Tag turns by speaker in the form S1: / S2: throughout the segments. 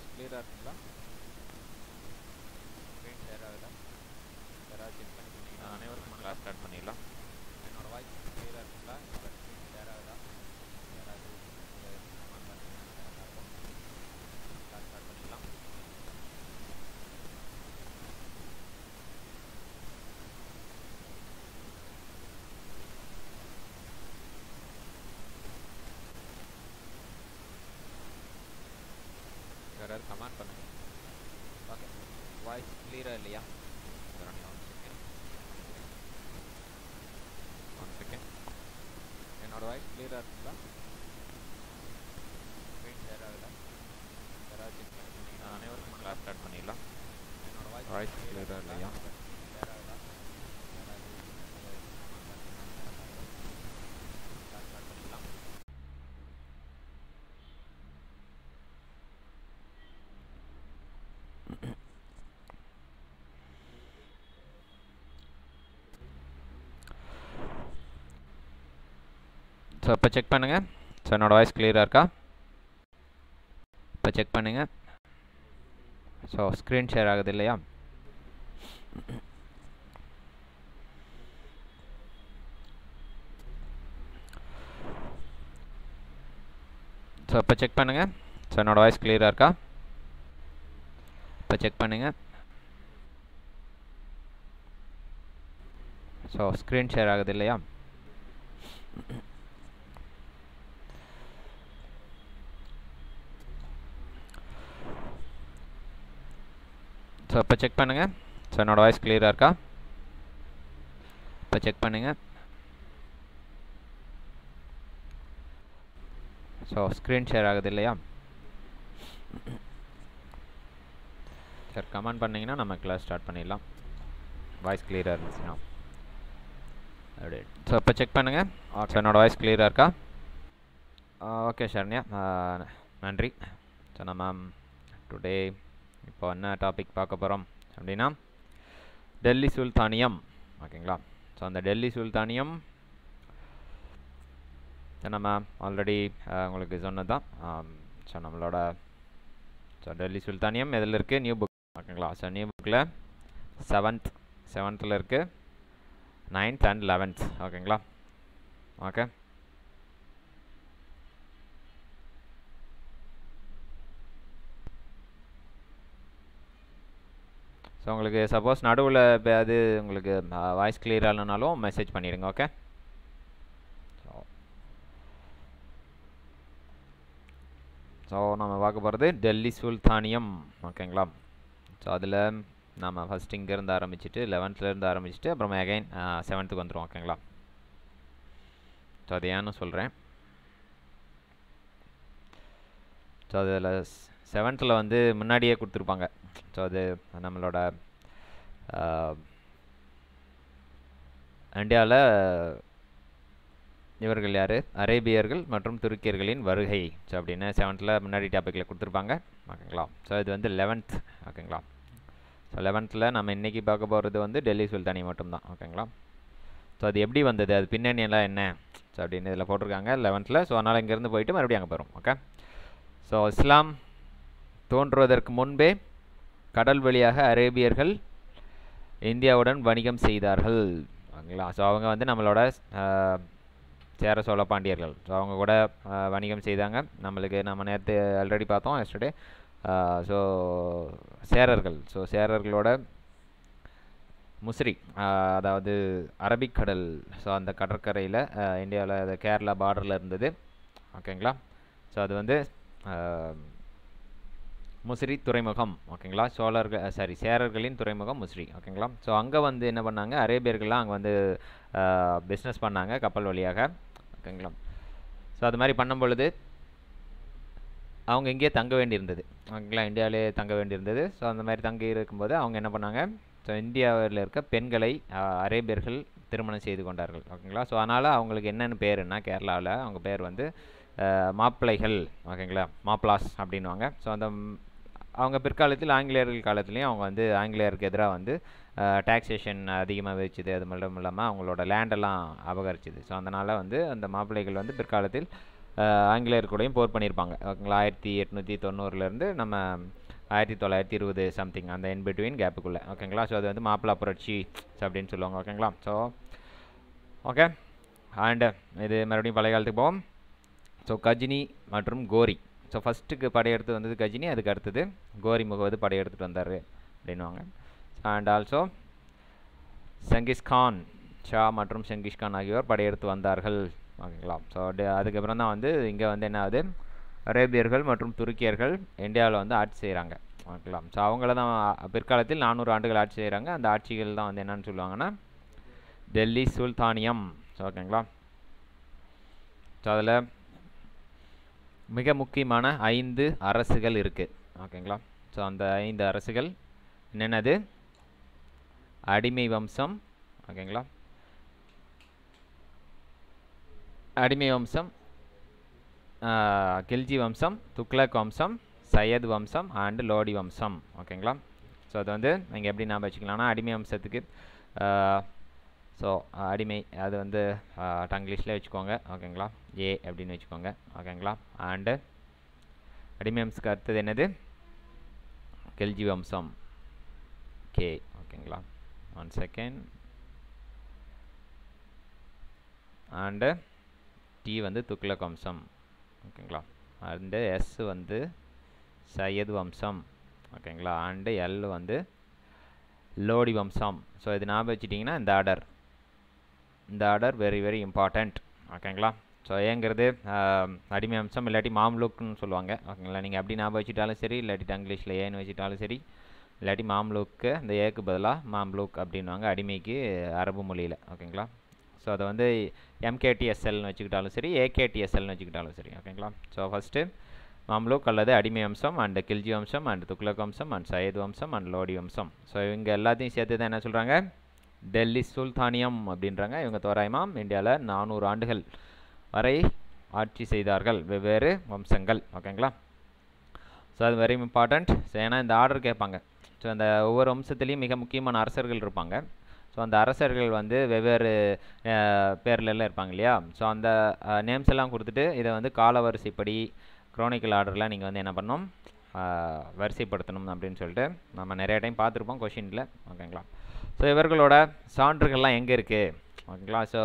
S1: ice player இருக்குங்களா comment பண்ணுங்கள் okay voice கிளியராக இல்லையா ஒன் செகண்ட் என்னோடய வாய்ஸ் கிளியராக இருக்குங்களா ஸோ இப்போ செக் பண்ணுங்கள் ஸோ என்னோடய வாய்ஸ் கிளியராக இருக்கா இப்போ செக் பண்ணுங்கள் ஸோ ஸ்க்ரீன் ஷேர் ஆகுது இல்லையா ஸோ இப்போ செக் பண்ணுங்கள் ஸோ என்னோடய வாய்ஸ் கிளியராக இருக்கா இப்போ செக் பண்ணுங்கள் ஸோ ஸ்க்ரீன் ஷேர் ஆகுது இல்லையா ஸோ இப்போ செக் பண்ணுங்கள் ஸோ என்னோடய வாய்ஸ் கிளியராக இருக்கா இப்போ செக் பண்ணுங்கள் ஸோ ஸ்க்ரீன் ஷேர் ஆகுது இல்லையா சார் கமெண்ட் பண்ணிங்கன்னா நம்ம கிளாஸ் ஸ்டார்ட் பண்ணிடலாம் வாய்ஸ் கிளியராக இருந்துச்சுன்னா அப்படியே ஸோ இப்போ செக் பண்ணுங்கள் சார் என்னோடய வாய்ஸ் கிளியராக இருக்கா ஓகே ஷர்னியா நன்றி ஸோ நம்ம டுடே இப்போ என்ன டாபிக் பார்க்க போகிறோம் அப்படின்னா டெல்லி சுல்தானியம் ஓகேங்களா ஸோ அந்த டெல்லி சுல்தானியம் நம்ம ஆல்ரெடி உங்களுக்கு சொன்னது தான் ஸோ நம்மளோட ஸோ டெல்லி சுல்தானியம் எதில் இருக்குது நியூ புக் ஓகேங்களா ஸோ நியூ புக்கில் செவன்த் செவன்த்தில் இருக்குது நைன்த் அண்ட் லெவன்த் ஓகேங்களா ஓகே ஸோ உங்களுக்கு சப்போஸ் நடுவில் அது உங்களுக்கு வாய்ஸ் கிளியர் ஆகலனாலும் மெசேஜ் பண்ணிடுங்க ஓகே ஸோ நம்ம பார்க்க போகிறது டெல்லி சுல்தானியம் ஓகேங்களா ஸோ அதில் நம்ம ஃபஸ்ட் இங்கேருந்து ஆரம்பிச்சுட்டு லெவன்த்துலேருந்து ஆரம்பிச்சுட்டு அப்புறம் அகைன் செவன்த்துக்கு வந்துடும் ஓகேங்களா ஸோ அது ஏன்னு சொல்கிறேன் ஸோ அதில் செவன்த்தில் வந்து முன்னாடியே கொடுத்துருப்பாங்க ஸோ அது நம்மளோட இந்தியாவில் இவர்கள் யார் அரேபியர்கள் மற்றும் துருக்கியர்களின் வருகை ஸோ அப்படின்னு செவன்த்தில் முன்னாடி டாப்பிக்கில் கொடுத்துருப்பாங்க ஓகேங்களா ஸோ இது வந்து லெவன்த் ஓகேங்களா ஸோ லெவன்த்தில் நம்ம இன்றைக்கி பார்க்க போகிறது வந்து டெல்லி சுல்தானி மட்டும்தான் ஓகேங்களா ஸோ அது எப்படி வந்தது அது பின்னணியெல்லாம் என்ன ஸோ அப்படின்னு இதில் போட்டிருக்காங்க லெவன்த்தில் ஸோ அதனால் இங்கேருந்து போயிட்டு மறுபடியும் அங்கே போகிறோம் ஓகே ஸோ இஸ்லாம் தோன்றுவதற்கு முன்பே கடல் வழியாக அரேபியர்கள் இந்தியாவுடன் வணிகம் செய்தார்கள் ஓகேங்களா ஸோ அவங்க வந்து நம்மளோட சேர சோழ பாண்டியர்கள் ஸோ அவங்க கூட வணிகம் செய்தாங்க நம்மளுக்கு நம்ம நேற்று ஆல்ரெடி பார்த்தோம் எஸ்டர்டே ஸோ சேரர்கள் ஸோ சேரர்களோட முசிறி அதாவது அரபிக் கடல் ஸோ அந்த கடற்கரையில் இந்தியாவில் கேரளா பார்டரில் இருந்தது ஓகேங்களா ஸோ அது வந்து முசிறி துறைமுகம் ஓகேங்களா சோழர்கள் சாரி சேரர்களின் துறைமுகம் முசிறி ஓகேங்களா ஸோ அங்கே வந்து என்ன பண்ணாங்க அரேபியர்கள்லாம் அங்கே வந்து பிஸ்னஸ் பண்ணாங்க கப்பல் வழியாக ஓகேங்களா ஸோ அது மாதிரி பண்ணும் பொழுது அவங்க இங்கேயே தங்க வேண்டியிருந்தது ஓகேங்களா இந்தியாவிலே தங்க வேண்டியிருந்தது ஸோ அந்த மாதிரி தங்கி இருக்கும்போது அவங்க என்ன பண்ணாங்க ஸோ இந்தியாவில் இருக்க பெண்களை அரேபியர்கள் திருமணம் செய்து கொண்டார்கள் ஓகேங்களா ஸோ அதனால் அவங்களுக்கு என்னென்னு பேருனா கேரளாவில் அவங்க பேர் வந்து மாப்பிள்ளைகள் ஓகேங்களா மாப்பிளாஸ் அப்படின்வாங்க ஸோ அந்த அவங்க பிற்காலத்தில் ஆங்கிலேயர்கள் காலத்துலேயும் அவங்க வந்து ஆங்கிலேயருக்கு எதிராக வந்து டேக்ஸேஷன் அதிகமாக வச்சுது அது மட்டும் இல்லாமல் அவங்களோட லேண்டெல்லாம் அபகரிச்சிது ஸோ அதனால் வந்து அந்த மாப்பிள்ளைகள் வந்து பிற்காலத்தில் ஆங்கிலேயர் கூடயும் போர் பண்ணியிருப்பாங்க ஓகேங்களா ஆயிரத்தி எட்நூற்றி தொண்ணூறுலேருந்து நம்ம ஆயிரத்தி தொள்ளாயிரத்தி இருபது சம்திங் அந்த என் பிட்வீன் கேப்புக்குள்ளே ஓகேங்களா ஸோ அது வந்து மாப்பிள்ளை புரட்சி அப்படின்னு சொல்லுவாங்க ஓகேங்களா ஸோ ஓகே அண்டு இது மறுபடியும் பழைய காலத்துக்கு போவோம் ஸோ கஜினி மற்றும் கோரி ஸோ ஃபஸ்ட்டுக்கு படையெடுத்து வந்தது கஜினி அதுக்கு அடுத்தது கோரி முகவது படையெடுத்துட்டு வந்தார் அப்படின்வாங்க அண்ட் ஆல்சோ செங்கிஸ்கான் ஷா மற்றும் செங்கிஸ்கான் ஆகியோர் படையெடுத்து வந்தார்கள் ஓகேங்களா ஸோ அதுக்கப்புறம் தான் வந்து இங்கே வந்து என்ன ஆகுது அரேபியர்கள் மற்றும் துருக்கியர்கள் இந்தியாவில் வந்து ஆட்சி செய்கிறாங்க வாங்கிக்கலாம் ஸோ அவங்கள தான் பிற்காலத்தில் நானூறு ஆண்டுகள் ஆட்சி செய்கிறாங்க அந்த ஆட்சிகள் தான் வந்து என்னென்னு சொல்லுவாங்கன்னா டெல்லி சுல்தானியம் ஸோ ஓகேங்களா ஸோ அதில் மிக முக்கியமான ஐந்து அரசுகள் இருக்குது ஓகேங்களா ஸோ அந்த ஐந்து அரசுகள் என்னென்னது அடிமை வம்சம் ஓகேங்களா அடிமை வம்சம் கில்ஜி வம்சம் துக்ளக் வம்சம் சையத் வம்சம் அண்டு லோடி வம்சம் ஓகேங்களா ஸோ அது வந்து நீங்கள் எப்படி நான் வச்சுக்கலாம்னா அடிமை வம்சத்துக்கு ஸோ uh, அடிமை அது வந்து டங்கிலீஷில் uh, வச்சுக்கோங்க ஓகேங்களா ஏ அப்படின்னு வச்சுக்கோங்க ஓகேங்களா அண்டு அடிமை வம்சக்கு அடுத்தது என்னது கெல்ஜி வம்சம் கே ஓகேங்களா ஒன் செகண்ட் அண்டு டி வந்து துக்ளக் வம்சம் ஓகேங்களா அண்டு எஸ் வந்து சையத் வம்சம் ஓகேங்களா அண்டு எல் வந்து லோடி வம்சம் ஸோ இது ஞாபகம் வச்சுட்டிங்கன்னா இந்த ஆர்டர் இந்த ஆர்டர் வெரி வெரி இம்பார்ட்டண்ட் ஓகேங்களா ஸோ ஏங்கிறது அடிமை அம்சம் இல்லாட்டி மாம்லூக்னு சொல்லுவாங்க ஓகேங்களா நீங்கள் அப்படி ஞாபகம் வச்சுட்டாலும் சரி இல்லாட்டி இங்கிலீஷில் ஏன்னு வச்சுட்டாலும் சரி இல்லாட்டி மாம்லூக்கு அந்த ஏக்கு பதிலாக மாம்லூக் அப்படின்வாங்க அடிமைக்கு அரபு மொழியில் ஓகேங்களா ஸோ அதை வந்து எம்கேடிஎஸ்எல்னு வச்சுக்கிட்டாலும் சரி ஏகேடிஎஸ்எல்னு வச்சுக்கிட்டாலும் சரி ஓகேங்களா ஸோ ஃபஸ்ட்டு மாம்லூக் அல்லது அடிமை வம்சம் அண்ட் கில்ஜி வம்சம் அண்ட் துக்ளக் வம்சம் அண்ட் சயது வம்சம் அண்ட் லோடி வம்சம் ஸோ இவங்க எல்லாத்தையும் சேர்த்து தான் என்ன சொல்கிறாங்க டெல்லி சுல்தானியம் அப்படின்றாங்க இவங்க தோராயமாம் இந்தியாவில் நானூறு ஆண்டுகள் வரை ஆட்சி செய்தார்கள் வெவ்வேறு வம்சங்கள் ஓகேங்களா ஸோ அது வெரி இம்பார்ட்டண்ட் ஸோ ஏன்னா இந்த ஆர்டர் கேட்பாங்க ஸோ அந்த ஒவ்வொரு வம்சத்துலேயும் மிக முக்கியமான அரசர்கள் இருப்பாங்க ஸோ அந்த அரசர்கள் வந்து வெவ்வேறு பேர்லெல்லாம் இருப்பாங்க இல்லையா ஸோ அந்த நேம்ஸ் எல்லாம் கொடுத்துட்டு இதை வந்து காலவரிசைப்படி குரோனிக்கல் ஆர்டர்லாம் நீங்கள் வந்து என்ன பண்ணணும் வரிசைப்படுத்தணும் அப்படின்னு சொல்லிட்டு நம்ம நிறைய டைம் பார்த்துருப்போம் கொஷினில் ஓகேங்களா ஸோ இவர்களோட சான்றுகள்லாம் எங்கே இருக்குது ஓகேங்களா ஸோ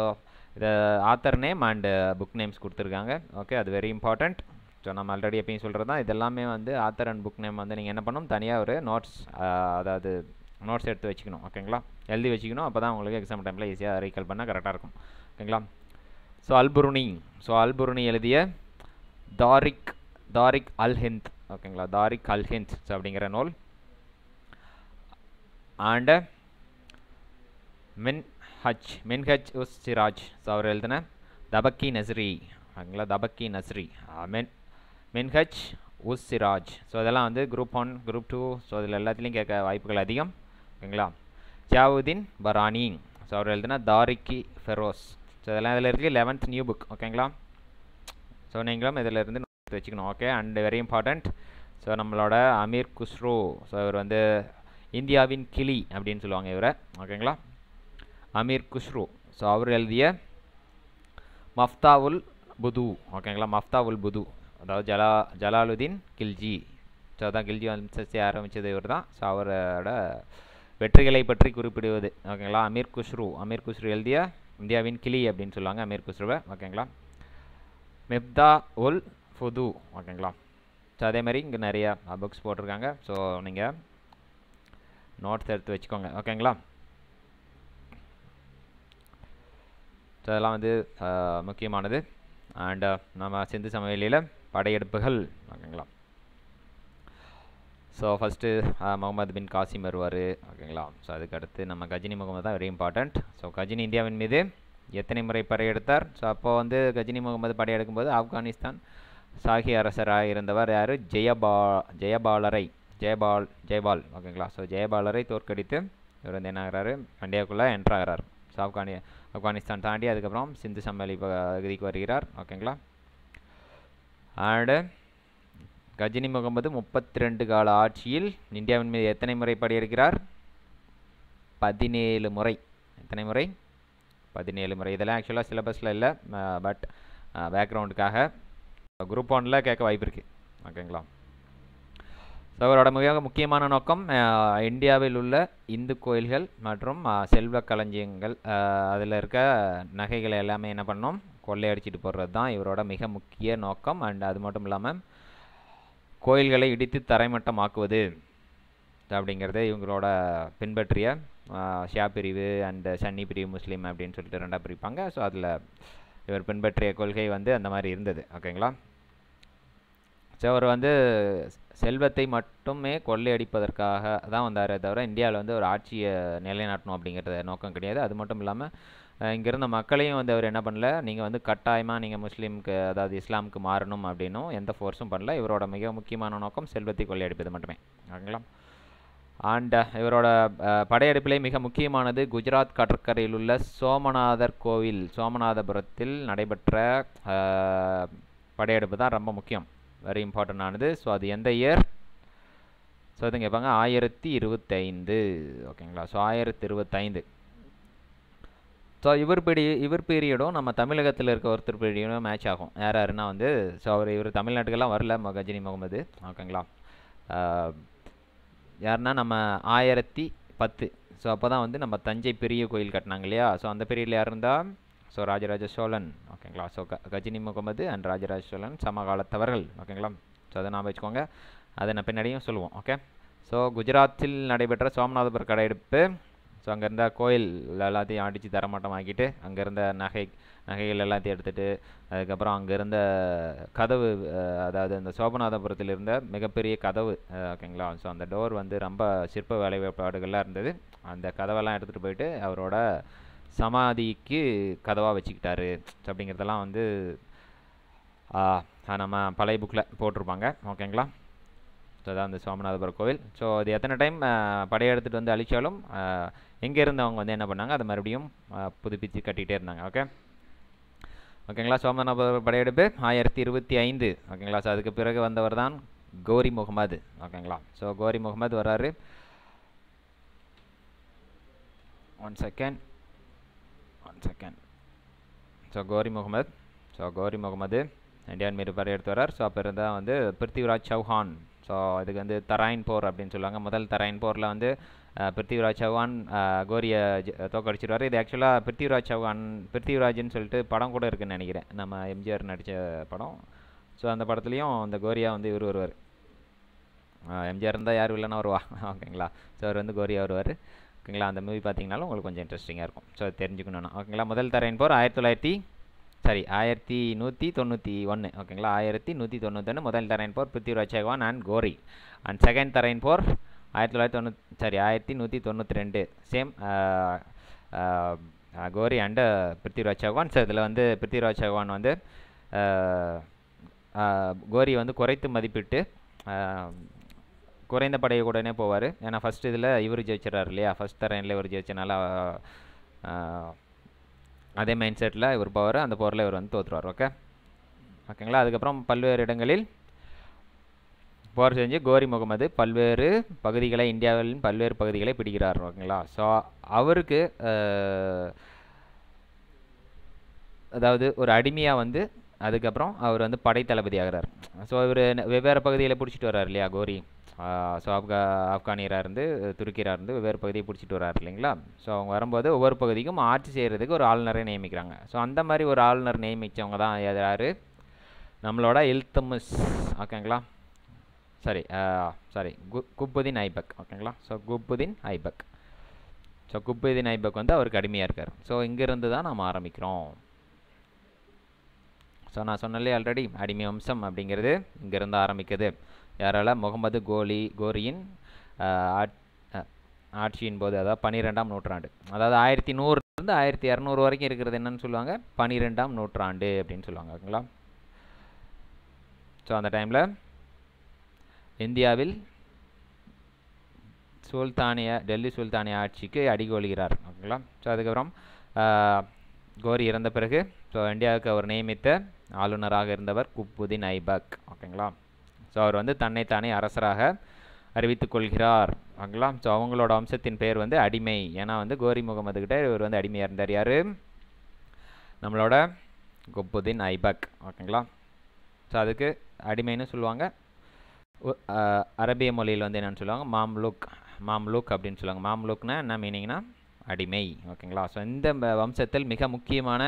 S1: இது author name and book names கொடுத்துருக்காங்க ஓகே அது வெரி இம்பார்ட்டண்ட் ஸோ நம்ம ஆல்ரெடி எப்பயும் சொல்கிறது தான் இதெல்லாமே வந்து ஆத்தர் அண்ட் புக் நேம் வந்து நீங்கள் என்ன பண்ணணும் தனியாக ஒரு நோட்ஸ் அதாவது நோட்ஸ் எடுத்து வச்சுக்கணும் ஓகேங்களா எழுதி வச்சுக்கணும் அப்போ தான் உங்களுக்கு எக்ஸாம் டைமில் ஈஸியாக ரீகால் பண்ணால் கரெக்டாக இருக்கும் ஓகேங்களா ஸோ அல்புருணி ஸோ அல்புருனி எழுதிய தாரிக் தாரிக் அல்ஹிந்த் ஓகேங்களா தாரிக் அல்ஹிந்த் அப்படிங்கிற நூல் அண்டு மின் ஹஜ் மின்ஹஜ் உஸ் சிராஜ் ஸோ அவர் எழுதுன தபக்கி நஸ்ரி ஓகேங்களா தபக்கி நஸ்ரி மின் மின்ஹஜ் உஸ் சிராஜ் ஸோ இதெல்லாம் வந்து group one group two so இதில் எல்லாத்துலேயும் கேட்க வாய்ப்புகள் அதிகம் ஓகேங்களா ஜியாவுதீன் பரானி ஸோ அவர் எழுதுனா தாரிக்கி ஃபெரோஸ் ஸோ இதெல்லாம் இதில் இருக்குது லெவன்த் நியூ புக் ஓகேங்களா ஸோ நீங்களும் இதில் இருந்து வச்சுக்கணும் okay and very important so நம்மளோட அமீர் குஸ்ரோ ஸோ இவர் வந்து இந்தியாவின் கிளி அப்படின்னு சொல்லுவாங்க இவரை ஓகேங்களா அமீர் குஷ்ரு ஸோ அவர் எழுதிய மஃப்தாவுல் புது ஓகேங்களா மஃப்தாவுல் புது அதாவது ஜலா ஜலாலுதீன் கில்ஜி ஸோ அதான் கில்ஜி வம்சத்தை ஆரம்பித்தது இவர் தான் ஸோ அவரோட வெற்றிகளை பற்றி குறிப்பிடுவது ஓகேங்களா அமீர் குஷ்ரு அமீர் குஷ்ரு எழுதிய இந்தியாவின் கிளி அப்படின்னு சொல்லுவாங்க அமீர் குஷ்ருவை ஓகேங்களா மெப்தா உல் ஃபுது ஓகேங்களா ஸோ அதே மாதிரி இங்கே நிறையா புக்ஸ் போட்டிருக்காங்க ஸோ நீங்கள் நோட்ஸ் எடுத்து வச்சுக்கோங்க ஓகேங்களா ஸோ அதெல்லாம் வந்து முக்கியமானது அண்டு நம்ம சிந்து சமவெளியில் படையெடுப்புகள் ஓகேங்களா ஸோ ஃபஸ்ட்டு முகமது பின் காசிம் வருவார் ஓகேங்களா ஸோ அதுக்கடுத்து நம்ம கஜினி முகமது தான் வெரி இம்பார்ட்டண்ட் ஸோ கஜினி இந்தியாவின் மீது எத்தனை முறை படையெடுத்தார் ஸோ அப்போது வந்து கஜினி முகமது படையெடுக்கும்போது ஆப்கானிஸ்தான் சாகி அரசராக இருந்தவர் யார் ஜெயபா ஜெயபாலரை ஜெயபால் ஜெயபால் ஓகேங்களா ஸோ ஜெயபாலரை தோற்கடித்து இவர் வந்து என்ன ஆகிறாரு இந்தியாவுக்குள்ளே என்ட்ராகிறார் ஸோ ஆப்கானிய ஆப்கானிஸ்தான் தாண்டி அதுக்கப்புறம் சிந்து சம்பளி பகுதிக்கு வருகிறார் ஓகேங்களா அண்டு கஜினி முகமது முப்பத்தி ரெண்டு கால ஆட்சியில் இந்தியாவின் மீது எத்தனை முறை படியிருக்கிறார் பதினேழு முறை எத்தனை முறை பதினேழு முறை இதெல்லாம் ஆக்சுவலாக சிலபஸில் இல்லை பட் பேக்ரவுண்டுக்காக குரூப் ஒனில் கேட்க வாய்ப்பு இருக்குது ஓகேங்களா ஸோ அவரோட மிக முக்கியமான நோக்கம் இந்தியாவில் உள்ள இந்து கோயில்கள் மற்றும் செல்வ களஞ்சியங்கள் அதில் இருக்க நகைகளை எல்லாமே என்ன பண்ணோம் கொள்ளையடிச்சிட்டு போடுறது தான் இவரோட மிக முக்கிய நோக்கம் அண்ட் அது மட்டும் இல்லாமல் கோயில்களை இடித்து தரைமட்டமாக்குவது அப்படிங்கிறது இவங்களோட பின்பற்றிய ஷியா பிரிவு அண்ட் சன்னி பிரிவு முஸ்லீம் அப்படின்னு சொல்லிட்டு ரெண்டாக பிரிப்பாங்க ஸோ அதில் இவர் பின்பற்றிய கொள்கை வந்து அந்த மாதிரி இருந்தது ஓகேங்களா அவர் வந்து செல்வத்தை மட்டுமே கொள்ளையடிப்பதற்காக தான் வந்தாரே தவிர இந்தியாவில் வந்து ஒரு ஆட்சியை நிலைநாட்டணும் அப்படிங்கிறத நோக்கம் கிடையாது அது மட்டும் இல்லாமல் இங்கே இருந்த மக்களையும் வந்து அவர் என்ன பண்ணல நீங்கள் வந்து கட்டாயமாக நீங்கள் முஸ்லீம்க்கு அதாவது இஸ்லாமுக்கு மாறணும் அப்படின்னும் எந்த ஃபோர்ஸும் பண்ணல இவரோட மிக முக்கியமான நோக்கம் செல்வத்தை கொள்ளையடிப்பது மட்டுமே ஓகேங்களா அண்ட் இவரோட படையெடுப்பிலே மிக முக்கியமானது குஜராத் கடற்கரையில் உள்ள சோமநாதர் கோவில் சோமநாதபுரத்தில் நடைபெற்ற படையெடுப்பு தான் ரொம்ப முக்கியம் வெரி இம்பார்ட்டன் ஆனது ஸோ அது எந்த இயர் ஸோ அது கேட்பாங்க ஆயிரத்தி இருபத்தைந்து ஓகேங்களா ஸோ ஆயிரத்தி இருபத்தைந்து ஸோ இவர் பீடி இவர் பீரியடும் நம்ம தமிழகத்தில் இருக்க ஒருத்தர் பீரியடும் மேட்ச் ஆகும் யார் யாருன்னா வந்து ஸோ அவர் இவர் தமிழ்நாட்டுக்கெல்லாம் வரல கஜினி முகமது ஓகேங்களா யாருன்னா நம்ம ஆயிரத்தி பத்து ஸோ அப்போ தான் வந்து நம்ம தஞ்சை பெரிய கோயில் கட்டினாங்க இல்லையா ஸோ அந்த பீரியடில் யார் இருந்தால் ஸோ ராஜராஜ சோழன் ஓகேங்களா ஸோ க கஜினி முகமது அண்ட் ராஜராஜ சோழன் சமகாலத்தவர்கள் ஓகேங்களா ஸோ அதை நான் வச்சுக்கோங்க அதை நான் பின்னாடியும் சொல்லுவோம் ஓகே ஸோ குஜராத்தில் நடைபெற்ற சோமநாதபுரம் கடையெடுப்பு ஸோ அங்கே இருந்த கோயில் எல்லாத்தையும் அடித்து தரமாட்டமாக்கிட்டு வாங்கிட்டு அங்கேருந்த நகை நகைகள் எல்லாத்தையும் எடுத்துகிட்டு அதுக்கப்புறம் அங்கேருந்த கதவு அதாவது அந்த சோபநாதபுரத்தில் இருந்த மிகப்பெரிய கதவு ஓகேங்களா ஸோ அந்த டோர் வந்து ரொம்ப சிற்ப வேலைப்பாடுகள்லாம் இருந்தது அந்த கதவெல்லாம் எடுத்துகிட்டு போயிட்டு அவரோட சமாதிக்கு கதவாக வச்சுக்கிட்டாரு அப்படிங்கிறதெல்லாம் வந்து நம்ம பழைய புக்கில் போட்டிருப்பாங்க ஓகேங்களா ஸோ அதான் அந்த சோமநாதபுரம் கோவில் ஸோ அது எத்தனை டைம் படையெடுத்துட்டு வந்து அழித்தாலும் எங்கே இருந்தவங்க வந்து என்ன பண்ணாங்க அதை மறுபடியும் புதுப்பித்து கட்டிகிட்டே இருந்தாங்க ஓகே ஓகேங்களா சோமநாதபுரம் படையெடுப்பு ஆயிரத்தி இருபத்தி ஐந்து ஓகேங்களா ஸோ அதுக்கு பிறகு வந்தவர் தான் கோரி முகமது ஓகேங்களா ஸோ கோரி முகமது வர்றாரு one second one second so Ghori Muhammad so Ghori Mohammed இந்தியாவின் மீது படையெடுத்து வரார் ஸோ அப்போ இருந்தால் வந்து பிருத்திவிராஜ் சௌஹான் ஸோ அதுக்கு வந்து தராயின் போர் அப்படின்னு சொல்லுவாங்க முதல் தராயின் போரில் வந்து பிருத்திவிராஜ் சௌஹான் கோரியை தோக்கடிச்சிருவார் இது ஆக்சுவலாக பிருத்திவிராஜ் சௌஹான் பிருத்திவிராஜ்னு சொல்லிட்டு படம் கூட இருக்குன்னு நினைக்கிறேன் நம்ம எம்ஜிஆர் நடித்த படம் ஸோ அந்த படத்துலேயும் அந்த கோரியா வந்து இவர் வருவார் எம்ஜிஆர் இருந்தால் யார் இல்லைன்னா வருவா ஓகேங்களா ஸோ அவர் வந்து கோரியா வருவார் ஓகேங்களா அந்த மூவி பார்த்தீங்கனாலும் உங்களுக்கு கொஞ்சம் இன்ட்ரெஸ்டிங்காக இருக்கும் ஸோ அது தெரிஞ்சுக்கணும்னா ஓகேங்களா முதல் தரையின் போர் ஆயிரத்தி தொள்ளாயிரத்தி சாரி ஆயிரத்தி நூற்றி தொண்ணூற்றி ஒன்று ஓகேங்களா ஆயிரத்தி நூற்றி தொண்ணூற்றி முதல் தரையின் போர் Prithviraj Chauhan and Ghori and second தரையின் போர் ஆயிரத்தி தொள்ளாயிரத்தி தொண்ணூத் சாரி ஆயிரத்தி நூற்றி தொண்ணூற்றி ரெண்டு same uh, uh, uh, Ghori and Prithviraj Chauhan so இதில் வந்து பிருத்திவிராஜ் சகவான் வந்து கோரி வந்து குறைத்து மதிப்பிட்டு குறைந்த படையை கூடனே போவார் ஏன்னா ஃபஸ்ட் இதில் இவர் ஜெயிச்சிடறாரு இல்லையா ஃபஸ்ட் தரையில் இவர் ஜெயிச்சனால அதே மைண்ட் செட்டில் இவர் போவார் அந்த போரில் இவர் வந்து தோற்றுவார் ஓகே ஓகேங்களா அதுக்கப்புறம் பல்வேறு இடங்களில் போர் செஞ்சு கோரி முகமது பல்வேறு பகுதிகளை இந்தியாவின் பல்வேறு பகுதிகளை பிடிக்கிறார் ஓகேங்களா ஸோ அவருக்கு அதாவது ஒரு அடிமையாக வந்து அதுக்கப்புறம் அவர் வந்து படை தளபதி ஆகிறார் ஸோ இவர் வெவ்வேறு பகுதியில் பிடிச்சிட்டு வர்றார் இல்லையா கோரி ஸோ ஆப்கா ஆப்கானியராக இருந்து துருக்கியராக இருந்து வெவ்வேறு பகுதியை பிடிச்சிட்டு வராரு இல்லைங்களா ஸோ அவங்க வரும்போது ஒவ்வொரு பகுதிக்கும் ஆட்சி செய்கிறதுக்கு ஒரு ஆளுநரை நியமிக்கிறாங்க ஸோ அந்த மாதிரி ஒரு ஆளுநர் நியமித்தவங்க தான் யார் நம்மளோட இல்தமிஸ் ஓகேங்களா சாரி சாரி கு குப்புதீன் ஐபக் ஓகேங்களா ஸோ குப்புதீன் ஐபக் ஸோ குப்புதீன் ஐபக் வந்து அவர் கடுமையாக இருக்கார் ஸோ இங்கேருந்து தான் நாம் ஆரம்பிக்கிறோம் ஸோ நான் சொன்னலே ஆல்ரெடி அடிமை வம்சம் அப்படிங்கிறது இங்கேருந்து ஆரம்பிக்குது யாரால் முகமது கோலி கோரியின் ஆட்சியின் போது அதாவது பன்னிரெண்டாம் நூற்றாண்டு அதாவது ஆயிரத்தி நூறுலேருந்து ஆயிரத்தி இரநூறு வரைக்கும் இருக்கிறது என்னன்னு சொல்லுவாங்க பன்னிரெண்டாம் நூற்றாண்டு அப்படின்னு சொல்லுவாங்க ஓகேங்களா ஸோ அந்த டைமில் இந்தியாவில் சுல்தானிய டெல்லி சுல்தானிய ஆட்சிக்கு அடிகோலுகிறார் ஓகேங்களா ஸோ அதுக்கப்புறம் கோரி இறந்த பிறகு ஸோ இந்தியாவுக்கு அவர் நியமித்த ஆளுநராக இருந்தவர் குப்புதீன் ஐபக் ஓகேங்களா ஸோ அவர் வந்து தன்னைத்தானே அரசராக அறிவித்து கொள்கிறார் ஓகேங்களா ஸோ அவங்களோட வம்சத்தின் பேர் வந்து அடிமை ஏன்னா வந்து கோரி முகமது கிட்ட இவர் வந்து அடிமையாக இருந்தார் யார் நம்மளோட கொப்புதீன் ஐபக் ஓகேங்களா ஸோ அதுக்கு அடிமைன்னு சொல்லுவாங்க அரபிய மொழியில் வந்து என்னென்னு சொல்லுவாங்க மாம்லுக் மாம்லுக் அப்படின்னு சொல்லுவாங்க மாம்லுக்னா என்ன மீனிங்னா அடிமை ஓகேங்களா ஸோ இந்த வம்சத்தில் மிக முக்கியமான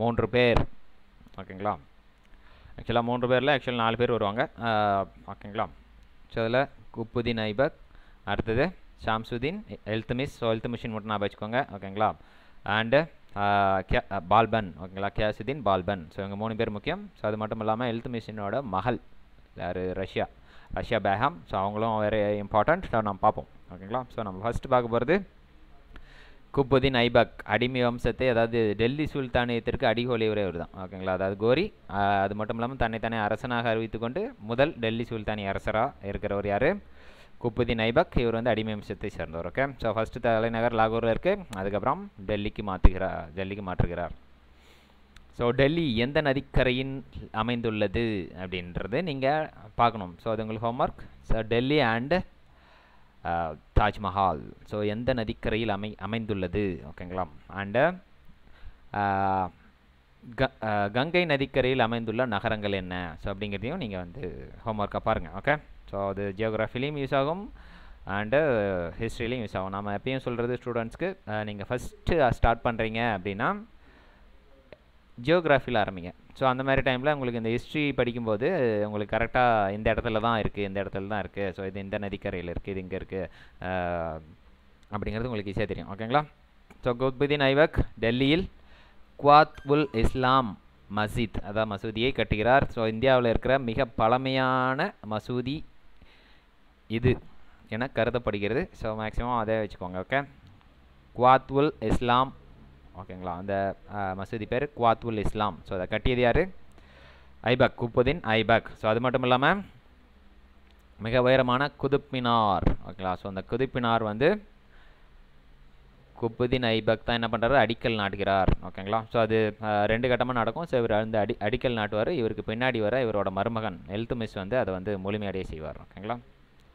S1: மூன்று பேர் ஓகேங்களா ஆக்சுவலாக மூன்று பேரில் ஆக்சுவலாக நாலு பேர் வருவாங்க ஓகேங்களா ஸோ அதில் குப்புதீன் ஐபக் அடுத்தது ஷாம்சுதீன் மிஸ் ஸோ ஹெல்த் மிஷின் மட்டும் நான் வச்சுக்கோங்க ஓகேங்களா அண்டு கே பால்பன் ஓகேங்களா கேசுதீன் பால்பன் ஸோ இவங்க மூணு பேர் முக்கியம் ஸோ அது மட்டும் இல்லாமல் ஹெல்த் மிஷினோட மகள் யார் ரஷ்யா ரஷ்யா பேகாம் ஸோ அவங்களும் வேறு இம்பார்ட்டண்ட் ஸோ நம்ம பார்ப்போம் ஓகேங்களா ஸோ நம்ம ஃபஸ்ட்டு பார்க்க போகிறது குப்புதீன் ஐபக் அடிமை வம்சத்தை அதாவது டெல்லி சுல்தானியத்திற்கு அடிகோலியவரே அவர் தான் ஓகேங்களா அதாவது கோரி அது மட்டும் இல்லாமல் தன்னை தானே அரசனாக அறிவித்து கொண்டு முதல் டெல்லி சுல்தானி அரசராக இருக்கிறவர் யார் குப்புதீன் ஐபக் இவர் வந்து அடிமை வம்சத்தை சேர்ந்தவர் ஓகே ஸோ ஃபஸ்ட்டு தலைநகர் லாகூரில் இருக்குது அதுக்கப்புறம் டெல்லிக்கு மாற்றுகிறார் டெல்லிக்கு மாற்றுகிறார் ஸோ டெல்லி எந்த நதிக்கரையின் அமைந்துள்ளது அப்படின்றது நீங்கள் பார்க்கணும் ஸோ அது உங்களுக்கு homework so Delhi and Taj Mahal so எந்த நதிக்கரையில் அமை அமைந்துள்ளது ஓகேங்களா அண்டு கங்கை நதிக்கரையில் அமைந்துள்ள நகரங்கள் என்ன ஸோ அப்படிங்கிறதையும் நீங்கள் வந்து ஹோம்ஒர்க்காக பாருங்கள் ஓகே ஸோ அது ஜியோகிராஃபிலையும் யூஸ் ஆகும் அண்டு ஹிஸ்ட்ரிலையும் யூஸ் ஆகும் நம்ம எப்பயும் சொல்கிறது ஸ்டூடெண்ட்ஸ்க்கு நீங்கள் ஃபஸ்ட்டு ஸ்டார்ட் பண்ணுறீங்க அப்படின்னா ஜியோகிராஃபியில் ஆரம்பிங்க ஸோ அந்த மாதிரி டைமில் உங்களுக்கு இந்த ஹிஸ்ட்ரி படிக்கும்போது உங்களுக்கு கரெக்டாக இந்த இடத்துல தான் இருக்குது இந்த இடத்துல தான் இருக்குது ஸோ இது இந்த நதிக்கரையில் இருக்குது இது இங்கே இருக்குது அப்படிங்கிறது உங்களுக்கு ஈஸியாக தெரியும் ஓகேங்களா ஸோ கௌத்புதீன் ஐவக் டெல்லியில் குவாத் உல் இஸ்லாம் மசித் அதான் மசூதியை கட்டுகிறார் ஸோ இந்தியாவில் இருக்கிற மிக பழமையான மசூதி இது என கருதப்படுகிறது ஸோ மேக்ஸிமம் அதே வச்சுக்கோங்க ஓகே குவாத் உல் இஸ்லாம் ஓகேங்களா அந்த மசூதி பேர் குவாத்துல் இஸ்லாம் ஸோ அதை கட்டியது யார் ஐபக் குப்புதீன் ஐபக் ஸோ அது மட்டும் இல்லாமல் மிக உயரமான குதுப்பினார் ஓகேங்களா ஸோ அந்த குதுப்பினார் வந்து குப்புதீன் ஐபக் தான் என்ன பண்ணுறாரு அடிக்கல் நாட்டுகிறார் ஓகேங்களா ஸோ அது ரெண்டு கட்டமாக நடக்கும் ஸோ இவர் அந்த அடி அடிக்கல் நாட்டுவார் இவருக்கு பின்னாடி வர இவரோட மருமகன் எல்த்து மிஸ் வந்து அதை வந்து முழுமையடைய செய்வார் ஓகேங்களா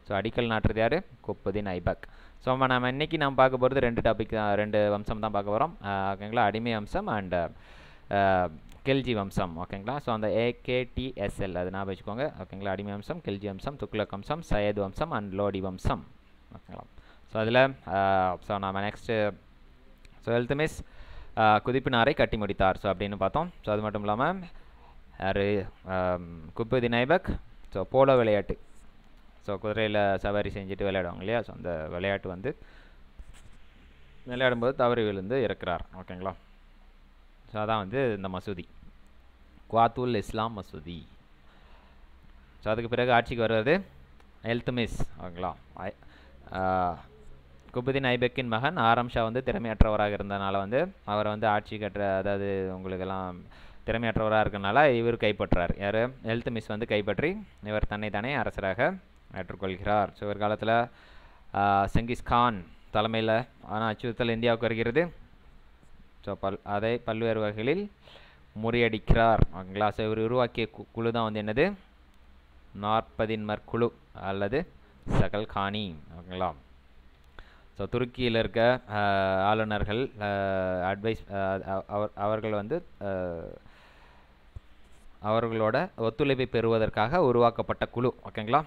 S1: ஸோ அடிக்கல் நாட்டுறது யார் குப்புதீன் ஐபக் ஸோ நம்ம நம்ம இன்றைக்கி நம்ம பார்க்க போகிறது ரெண்டு டாபிக் தான் ரெண்டு வம்சம் தான் பார்க்க போகிறோம் ஓகேங்களா அடிமை வம்சம் அண்ட் கெல்ஜி வம்சம் ஓகேங்களா ஸோ அந்த ஏகேடிஎஸ்எல் அது நான் வச்சுக்கோங்க ஓகேங்களா அடிமை வம்சம் கெல்ஜி வம்சம் துக்ளக் வம்சம் சையத் வம்சம் அண்ட் லோடி வம்சம் ஓகேங்களா ஸோ அதில் ஸோ நம்ம நெக்ஸ்ட்டு ஸோ ஹெல்த் மிஸ் குதிப்பினாரை கட்டி முடித்தார் ஸோ அப்படின்னு பார்த்தோம் ஸோ அது மட்டும் இல்லாமல் குப்பதி நைபக் ஸோ போலோ விளையாட்டு ஸோ குதிரையில் சவாரி செஞ்சுட்டு விளையாடுவாங்க இல்லையா ஸோ அந்த விளையாட்டு வந்து விளையாடும்போது தவறி விழுந்து இருக்கிறார் ஓகேங்களா ஸோ அதான் வந்து இந்த மசூதி குவாத்துல் இஸ்லாம் மசூதி ஸோ அதுக்கு பிறகு ஆட்சிக்கு வருவது மிஸ் ஓகேங்களா குபுதீன் ஐபெக்கின் மகன் ஆரம் ஷா வந்து திறமையற்றவராக இருந்ததுனால வந்து அவரை வந்து ஆட்சி கட்டுற அதாவது உங்களுக்கெல்லாம் திறமையற்றவராக இருக்கிறதுனால இவர் கைப்பற்றார் யார் எல்த் மிஸ் வந்து கைப்பற்றி இவர் தன்னை தானே அரசராக ஏற்றுக்கொள்கிறார் ஸோ காலத்தில் செங்கிஸ்கான் தலைமையில் ஆனால் அச்சுறுத்தல் இந்தியாவுக்கு வருகிறது ஸோ பல் அதை பல்வேறு வகைகளில் முறியடிக்கிறார் ஓகேங்களா ஸோ இவர் உருவாக்கிய குழு தான் வந்து என்னது நாற்பதின் குழு அல்லது சகல் காணி ஓகேங்களா ஸோ துருக்கியில் இருக்க ஆளுநர்கள் அட்வைஸ் அவர் அவர்கள் வந்து அவர்களோட ஒத்துழைப்பை பெறுவதற்காக உருவாக்கப்பட்ட குழு ஓகேங்களா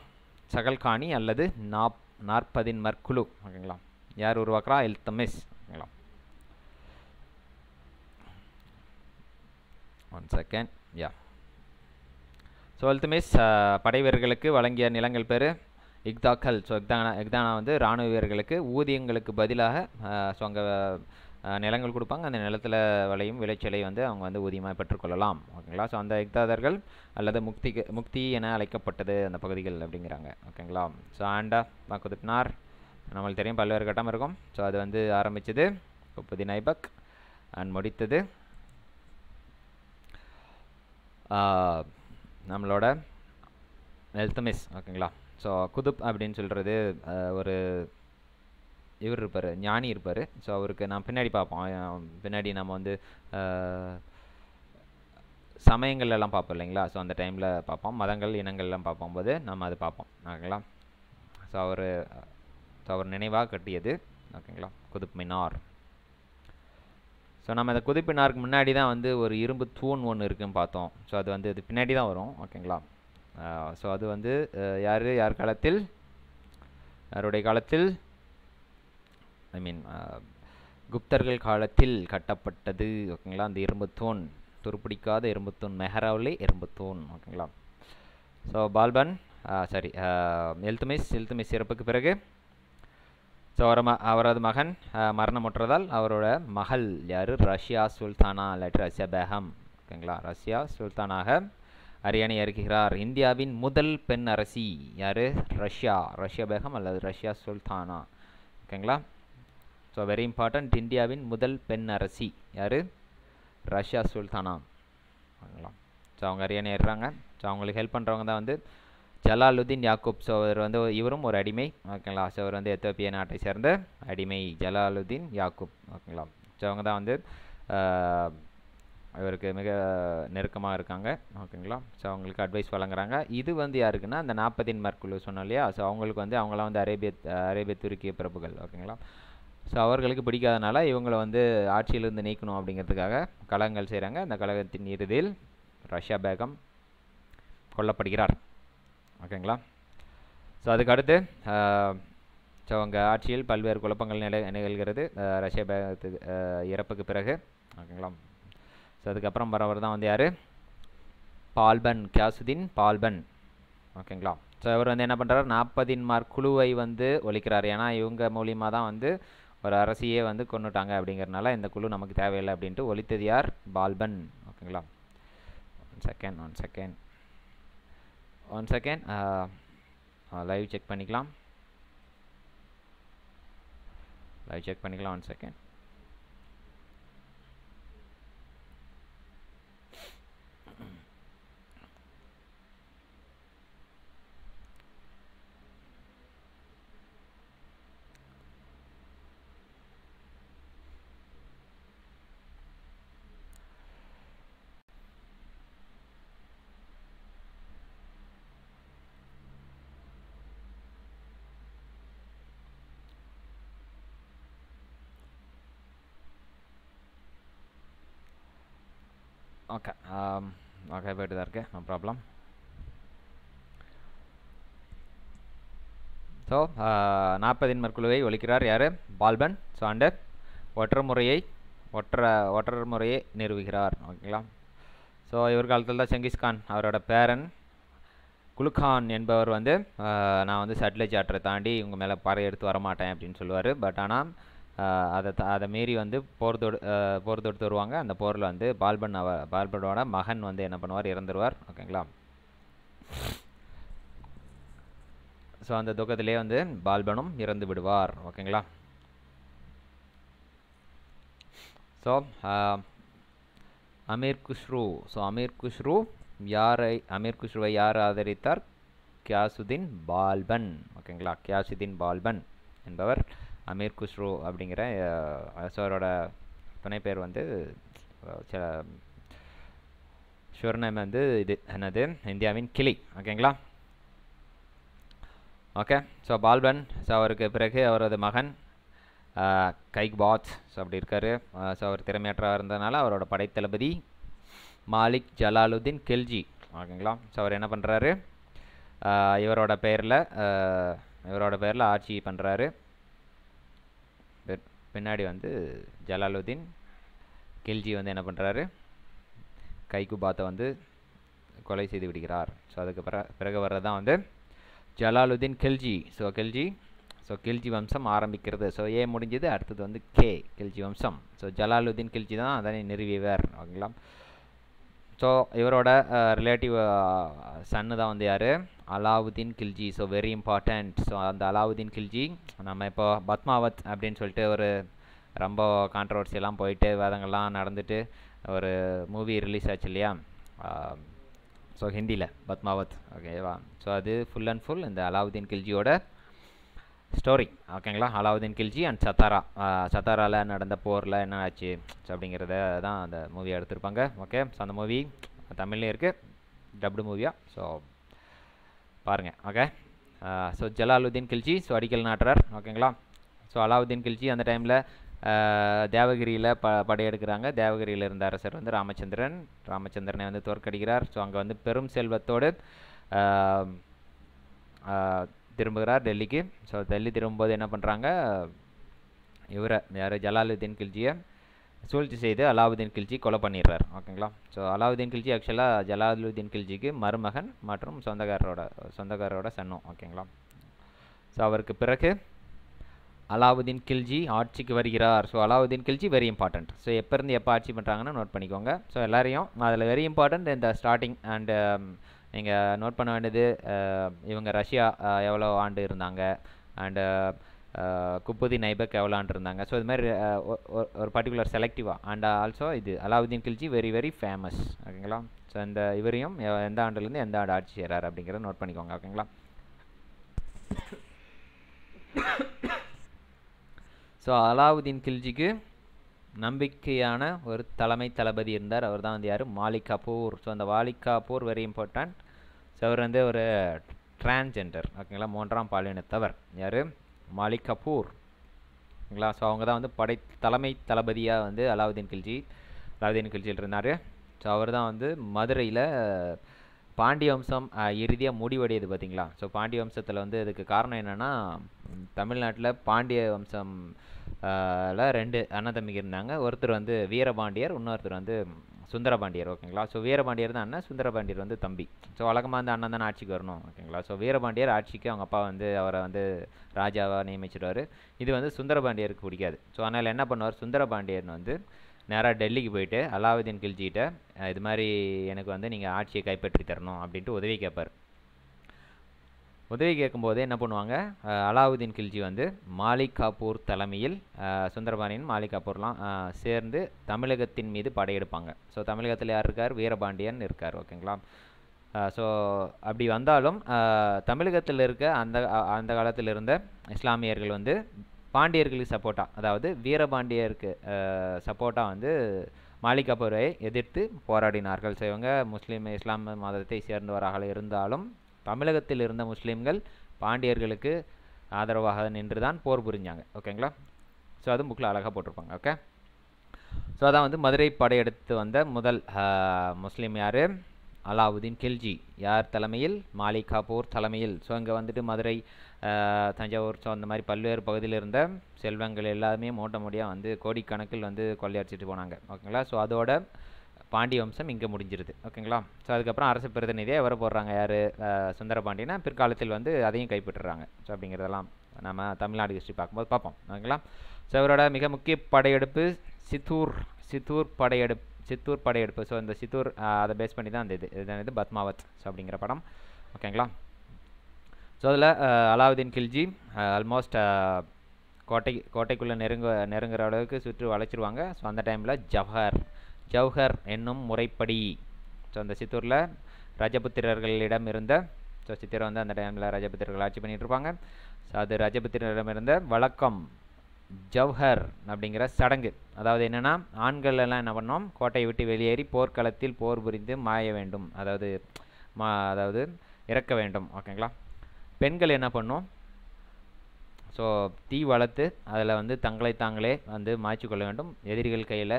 S1: சகல்காணி அல்லது நாப் நாற்பதின் மற்குழு ஓகேங்களா யார் உருவாக்குறா எல்தமிஸ் ஓகேங்களா one second yeah so Iltutmish படை வீரர்களுக்கு வழங்கிய நிலங்கள் பேர் இக்தாக்கல் ஸோ இக்தானா இக்தானா வந்து இராணுவ வீரர்களுக்கு ஊதியங்களுக்கு பதிலாக ஸோ அங்கே நிலங்கள் கொடுப்பாங்க அந்த நிலத்தில் விளையும் விளைச்சலை வந்து அவங்க வந்து ஊதியமாக பெற்றுக்கொள்ளலாம் ஓகேங்களா ஸோ அந்த எக்தாதர்கள் அல்லது முக்தி முக்தி என அழைக்கப்பட்டது அந்த பகுதிகள் அப்படிங்கிறாங்க ஓகேங்களா ஸோ ஆண்டா பாக்குதுப்னார் நம்மளுக்கு தெரியும் பல்வேறு கட்டம் இருக்கும் ஸோ அது வந்து ஆரம்பித்தது குப்பதி நைபக் அண்ட் முடித்தது நம்மளோட எல்தமிஸ் ஓகேங்களா ஸோ குதுப் அப்படின்னு சொல்கிறது ஒரு இவர் இருப்பார் ஞானி இருப்பார் ஸோ அவருக்கு நான் பின்னாடி பார்ப்போம் பின்னாடி நம்ம வந்து சமயங்கள்லாம் பார்ப்போம் இல்லைங்களா ஸோ அந்த டைமில் பார்ப்போம் மதங்கள் இனங்கள்லாம் போது நம்ம அது பார்ப்போம் ஓகேங்களா ஸோ அவர் ஸோ அவர் நினைவாக கட்டியது ஓகேங்களா குதுப் மினார் ஸோ நம்ம அந்த குதுப்பினாருக்கு முன்னாடி தான் வந்து ஒரு இரும்பு தூண் ஒன்று இருக்குன்னு பார்த்தோம் ஸோ அது வந்து இது பின்னாடி தான் வரும் ஓகேங்களா ஸோ அது வந்து யார் யார் காலத்தில் யாருடைய காலத்தில் ஐ மீன் uh, குப்தர்கள் காலத்தில் கட்டப்பட்டது ஓகேங்களா அந்த இரும்புத்தூண் துருப்பிடிக்காத இரும்புத்தூண் மெஹராவிலே இரும்புத்தூண் ஓகேங்களா ஸோ பால்பன் சாரி எழுத்துமிஸ் எல்துமிஸ் இறப்புக்கு பிறகு ஸோ அவர் ம அவரது மகன் மரணமுற்றதால் அவரோட மகள் யார் ரஷ்யா சுல்தானா இல்லாட்டி ரஷ்யா பேகம் ஓகேங்களா ரஷ்யா சுல்தானாக அரியணை அறுகிறார் இந்தியாவின் முதல் பெண் அரசி யார் ரஷ்யா ரஷ்யா பேகம் அல்லது ரஷ்யா சுல்தானா ஓகேங்களா ஸோ வெரி இம்பார்ட்டண்ட் இந்தியாவின் முதல் பெண் அரசி யார் ரஷ்யா சுல்தானா ஸோ அவங்க அரியணை ஏறுறாங்க ஸோ அவங்களுக்கு ஹெல்ப் பண்ணுறவங்க தான் வந்து ஜலாலுதீன் யாக்கூப் ஸோ அவர் வந்து இவரும் ஒரு அடிமை ஓகேங்களா ஸோ அவர் வந்து எத்தோப்பிய நாட்டை சேர்ந்த அடிமை ஜலாலுதீன் யாக்கூப் ஓகேங்களா ஸோ அவங்க தான் வந்து இவருக்கு மிக நெருக்கமாக இருக்காங்க ஓகேங்களா ஸோ அவங்களுக்கு அட்வைஸ் வழங்குறாங்க இது வந்து யாருக்குன்னா அந்த நாற்பதின் மேற்குழு சொன்னோம் இல்லையா ஸோ அவங்களுக்கு வந்து அவங்களாம் வந்து அரேபிய அரேபிய துருக்கிய பிரபுகள் ஓகேங்களா ஸோ அவர்களுக்கு பிடிக்காதனால இவங்களை வந்து ஆட்சியிலிருந்து நீக்கணும் அப்படிங்கிறதுக்காக கழகங்கள் செய்கிறாங்க அந்த கழகத்தின் இறுதியில் ரஷ்யா பேகம் கொல்லப்படுகிறார் ஓகேங்களா ஸோ அதுக்கு அடுத்து ஸோ அவங்க ஆட்சியில் பல்வேறு குழப்பங்கள் நிலை நிகழ்கிறது ரஷ்ய பேகத்து இறப்புக்கு பிறகு ஓகேங்களா ஸோ அதுக்கப்புறம் வரவர் தான் வந்து யார் பால்பன் கியாசுதீன் பால்பன் ஓகேங்களா ஸோ இவர் வந்து என்ன பண்ணுறாரு நாற்பதின் மார்க் குழுவை வந்து ஒழிக்கிறார் ஏன்னா இவங்க மூலியமாக தான் வந்து ஒரு அரசியே வந்து கொண்டுட்டாங்க அப்படிங்கிறனால இந்த குழு நமக்கு தேவையில்லை அப்படின்ட்டு ஒழித்தது யார் பால்பன் ஓகேங்களா one second one second one second live check பண்ணிக்கலாம் லைவ் செக் பண்ணிக்கலாம் one second okay um, okay, but okay, no problem. So uh, நாற்பதின் மற்குழுவை ஒழிக்கிறார் யார் பால்பன் ஸோ அண்டு ஒற்ற முறையை ஒற்ற ஒற்றர் முறையை நிறுவுகிறார் ஓகேங்களா ஸோ இவர் காலத்தில் தான் செங்கிஸ்கான் அவரோட பேரன் குலுகான் என்பவர் வந்து uh, நான் வந்து சட்லஜ் ஆற்றை தாண்டி உங்கள் மேலே பறை எடுத்து வரமாட்டேன் அப்படின்னு சொல்லுவார் பட் ஆனால் அதை அதை மீறி வந்து போர் தொடு போர் தொடுத்து வருவாங்க அந்த போரில் வந்து பால்பன் அவ பால்பனோட மகன் வந்து என்ன பண்ணுவார் இறந்துருவார் ஓகேங்களா ஸோ அந்த துக்கத்திலே வந்து பால்பனும் இறந்து விடுவார் ஓகேங்களா ஸோ அமீர் குஷ்ரு ஸோ அமீர் குஷ்ரு யாரை அமீர் குஷ்ருவை யார் ஆதரித்தார் கியாசுதீன் பால்பன் ஓகேங்களா கியாசுதீன் பால்பன் என்பவர் அமீர் குஷ்ரோ அப்படிங்கிற சாரோட துணை பேர் வந்து சில ஷுவர்நேம் வந்து இது என்னது இந்தியாவின் கிளி ஓகேங்களா ஓகே ஸோ பால்பன் ஸோ அவருக்கு பிறகு அவரது மகன் கைக் பாத் ஸோ அப்படி இருக்கார் ஸோ அவர் திறமையற்றாக இருந்ததுனால அவரோட படைத்தளபதி மாலிக் ஜலாலுதீன் கெல்ஜி ஓகேங்களா ஸோ அவர் என்ன பண்ணுறாரு இவரோட பேரில் இவரோட பேரில் ஆட்சி பண்ணுறாரு பின்னாடி வந்து ஜலாலுதீன் கில்ஜி வந்து என்ன பண்ணுறாரு கைகுபாத்தை வந்து கொலை செய்து விடுகிறார் ஸோ அதுக்கு பிற பிறகு வர்றதான் வந்து ஜலாலுதீன் கில்ஜி ஸோ கில்ஜி ஸோ கில்ஜி வம்சம் ஆரம்பிக்கிறது ஸோ ஏ முடிஞ்சது அடுத்தது வந்து கே கில்ஜி வம்சம் ஸோ ஜலாலுதீன் கில்ஜி தான் அதனை நிறுவியவர் ஓகேங்களா ஸோ இவரோட ரிலேட்டிவ் சன்னு தான் வந்து யார் Alauddin Khilji so very important so அந்த அலாவுதீன் கில்ஜி நம்ம இப்போ பத்மாவத் அப்படின்னு சொல்லிட்டு ஒரு ரொம்ப கான்ட்ரவர்சியெல்லாம் போயிட்டு வேதங்கள்லாம் நடந்துட்டு ஒரு மூவி ரிலீஸ் ஆச்சு இல்லையா ஸோ ஹிந்தியில் பத்மாவத் ஓகேவா ஸோ அது ஃபுல் அண்ட் ஃபுல் இந்த அலாவுதீன் கில்ஜியோட ஸ்டோரி ஓகேங்களா அலாவுதீன் கில்ஜி அண்ட் சத்தாரா சத்தாராவில் நடந்த போரில் என்ன ஆச்சு அப்படிங்கிறத தான் அந்த மூவியை எடுத்திருப்பாங்க ஓகே ஸோ அந்த மூவி தமிழ்லேயும் இருக்குது டப்டு மூவியாக ஸோ பாருங்கள் okay so Jalaluddin Khilji so அடிக்கல் நாட்டுறார் ஓகேங்களா ஸோ அலாவுதீன் கில்ஜி அந்த டைமில் தேவகிரியில் ப படையெடுக்கிறாங்க தேவகிரியில் இருந்த அரசர் வந்து ராமச்சந்திரன் ராமச்சந்திரனை வந்து தோற்கடிக்கிறார் ஸோ அங்கே வந்து பெரும் செல்வத்தோடு திரும்புகிறார் டெல்லிக்கு ஸோ டெல்லி திரும்பும்போது என்ன பண்ணுறாங்க இவரை யார் ஜலாலுதீன் கில்ஜியை சூழ்ச்சி செய்து அலாவுதீன் கில்ஜி கொலை பண்ணிடுறார் ஓகேங்களா ஸோ அலாவுதீன் கில்ஜி ஆக்சுவலாக ஜலாலுதீன் கில்ஜிக்கு மருமகன் மற்றும் சொந்தக்காரரோட சொந்தக்காரரோட சன்னம் ஓகேங்களா ஸோ அவருக்கு பிறகு அலாவுதீன் கில்ஜி ஆட்சிக்கு வருகிறார் so Alauddin Khilji very important so எப்போருந்து எப்போ ஆட்சி பண்ணுறாங்கன்னு நோட் பண்ணிக்கோங்க ஸோ எல்லாரையும் அதில் வெரி இம்பார்ட்டண்ட் இந்த ஸ்டார்டிங் அண்டு நீங்கள் நோட் பண்ண வேண்டியது இவங்க ரஷ்யா எவ்வளோ ஆண்டு இருந்தாங்க அண்டு குப்புதி நைபக் ஆண்டு இருந்தாங்க ஸோ இது மாதிரி ஒரு பர்டிகுலர் செலக்டிவாக அண்ட் ஆல்சோ இது Alauddin Khilji very very famous ஓகேங்களா ஸோ இந்த இவரையும் எந்த ஆண்டுலேருந்து எந்த ஆண்டு ஆட்சி செய்கிறார் அப்படிங்கிறத நோட் பண்ணிக்கோங்க ஓகேங்களா ஸோ அலாவுதீன் கில்ஜிக்கு நம்பிக்கையான ஒரு தலைமை தளபதி இருந்தார் அவர் தான் வந்து யார் மாலிக் ஸோ அந்த மாலிக் வெரி இம்பார்ட்டன்ட் தவறு வந்து ஒரு டிரான்ஜெண்டர் ஓகேங்களா மூன்றாம் பாலினத்தவர் யார் மாலிக் கபூர் ஓகேங்களா ஸோ அவங்க தான் வந்து படை தலைமை தளபதியாக வந்து அலாவுதீன் கில்ஜி அலாவுதீன் கில்ஜியில் இருந்தார் ஸோ அவர் தான் வந்து மதுரையில் பாண்டிய வம்சம் இறுதியாக முடிவடையுது பார்த்தீங்களா ஸோ பாண்டிய வம்சத்தில் வந்து இதுக்கு காரணம் என்னென்னா தமிழ்நாட்டில் பாண்டிய வம்சம் ரெண்டு அண்ணன் தம்பிக்கு இருந்தாங்க ஒருத்தர் வந்து வீரபாண்டியர் இன்னொருத்தர் வந்து சுந்தரபாண்டியர் ஓகேங்களா ஸோ வீரபாண்டியர் தான் அண்ணன் சுந்தரபாண்டியர் வந்து தம்பி ஸோ வழக்கமாக வந்து அண்ணன் தானே ஆட்சிக்கு வரணும் ஓகேங்களா ஸோ வீரபாண்டியர் ஆட்சிக்கு அவங்க அப்பா வந்து அவரை வந்து ராஜாவாக நியமிச்சிடுவார் இது வந்து சுந்தரபாண்டியருக்கு பிடிக்காது ஸோ அதனால் என்ன பண்ணுவார் சுந்தரபாண்டியர் வந்து நேராக டெல்லிக்கு போயிட்டு அலாவுதீன் கில்ஜிகிட்ட இது மாதிரி எனக்கு வந்து நீங்கள் ஆட்சியை கைப்பற்றி தரணும் அப்படின்ட்டு உதவி கேட்பார் உதவி கேட்கும்போது என்ன பண்ணுவாங்க அலாவுதீன் கில்ஜி வந்து மாலிக் தலைமையில் சுந்தரபாணியின் மாலிகாப்பூர்லாம் சேர்ந்து தமிழகத்தின் மீது படையெடுப்பாங்க ஸோ தமிழகத்தில் யார் இருக்கார் வீரபாண்டியன் இருக்கார் ஓகேங்களா ஸோ அப்படி வந்தாலும் தமிழகத்தில் இருக்க அந்த அந்த காலத்தில் இருந்த இஸ்லாமியர்கள் வந்து பாண்டியர்களுக்கு சப்போர்ட்டாக அதாவது வீரபாண்டியருக்கு சப்போர்ட்டாக வந்து மாலிகாபுரை எதிர்த்து போராடினார்கள் ஸோ இவங்க முஸ்லீம் இஸ்லாம் மதத்தை சேர்ந்தவராக இருந்தாலும் தமிழகத்தில் இருந்த முஸ்லீம்கள் பாண்டியர்களுக்கு ஆதரவாக நின்று தான் போர் புரிஞ்சாங்க ஓகேங்களா ஸோ அது புக்கில் அழகாக போட்டிருப்பாங்க ஓகே ஸோ அதான் வந்து மதுரை படையெடுத்து வந்த முதல் முஸ்லீம் யார் அலாவுதீன் கில்ஜி யார் தலைமையில் மாலிகாபூர் தலைமையில் ஸோ இங்கே வந்துட்டு மதுரை தஞ்சாவூர் ஸோ அந்த மாதிரி பல்வேறு பகுதியில் இருந்த செல்வங்கள் எல்லாருமே மூட்டை முடியாக வந்து கோடிக்கணக்கில் வந்து கொள்ளையடிச்சிட்டு போனாங்க ஓகேங்களா ஸோ அதோட பாண்டிய வம்சம் இங்கே முடிஞ்சிருது ஓகேங்களா ஸோ அதுக்கப்புறம் அரசு பிரதிநிதியாக வர போடுறாங்க யார் சுந்தரபாண்டினா பிற்காலத்தில் வந்து அதையும் கைப்பற்றுறாங்க ஸோ அப்படிங்கிறதெல்லாம் நம்ம தமிழ்நாடு ஹிஸ்ட்ரி பார்க்கும்போது பார்ப்போம் ஓகேங்களா ஸோ இவரோட மிக முக்கிய படையெடுப்பு சித்தூர் சித்தூர் படையெடுப்பு சித்தூர் படையெடுப்பு ஸோ இந்த சித்தூர் அதை பேஸ் பண்ணி தான் அந்த இது இதுதான் இது பத்மாவத் ஸோ அப்படிங்கிற படம் ஓகேங்களா ஸோ அதில் அலாவுதீன் கில்ஜி ஆல்மோஸ்ட் கோட்டை கோட்டைக்குள்ளே நெருங்க நெருங்குற அளவுக்கு சுற்று வளைச்சிருவாங்க ஸோ அந்த டைமில் ஜவஹர் ஜவஹர் என்னும் முறைப்படி ஸோ அந்த சித்தூரில் ரஜபுத்திரர்களிடம் இருந்த ஸோ சித்திரை வந்து அந்த டைமில் ரஜபுத்திரர்கள் ஆட்சி இருப்பாங்க ஸோ அது ரஜபுத்திரரிடம் இருந்த வழக்கம் ஜவ்ஹர் அப்படிங்கிற சடங்கு அதாவது என்னென்னா ஆண்கள் எல்லாம் என்ன பண்ணோம் கோட்டையை விட்டு வெளியேறி போர்க்களத்தில் போர் புரிந்து மாய வேண்டும் அதாவது மா அதாவது இறக்க வேண்டும் ஓகேங்களா பெண்கள் என்ன பண்ணும் ஸோ தீ வளர்த்து அதில் வந்து தங்களை தாங்களே வந்து மாய்ச்சிக்கொள்ள வேண்டும் எதிரிகள் கையில்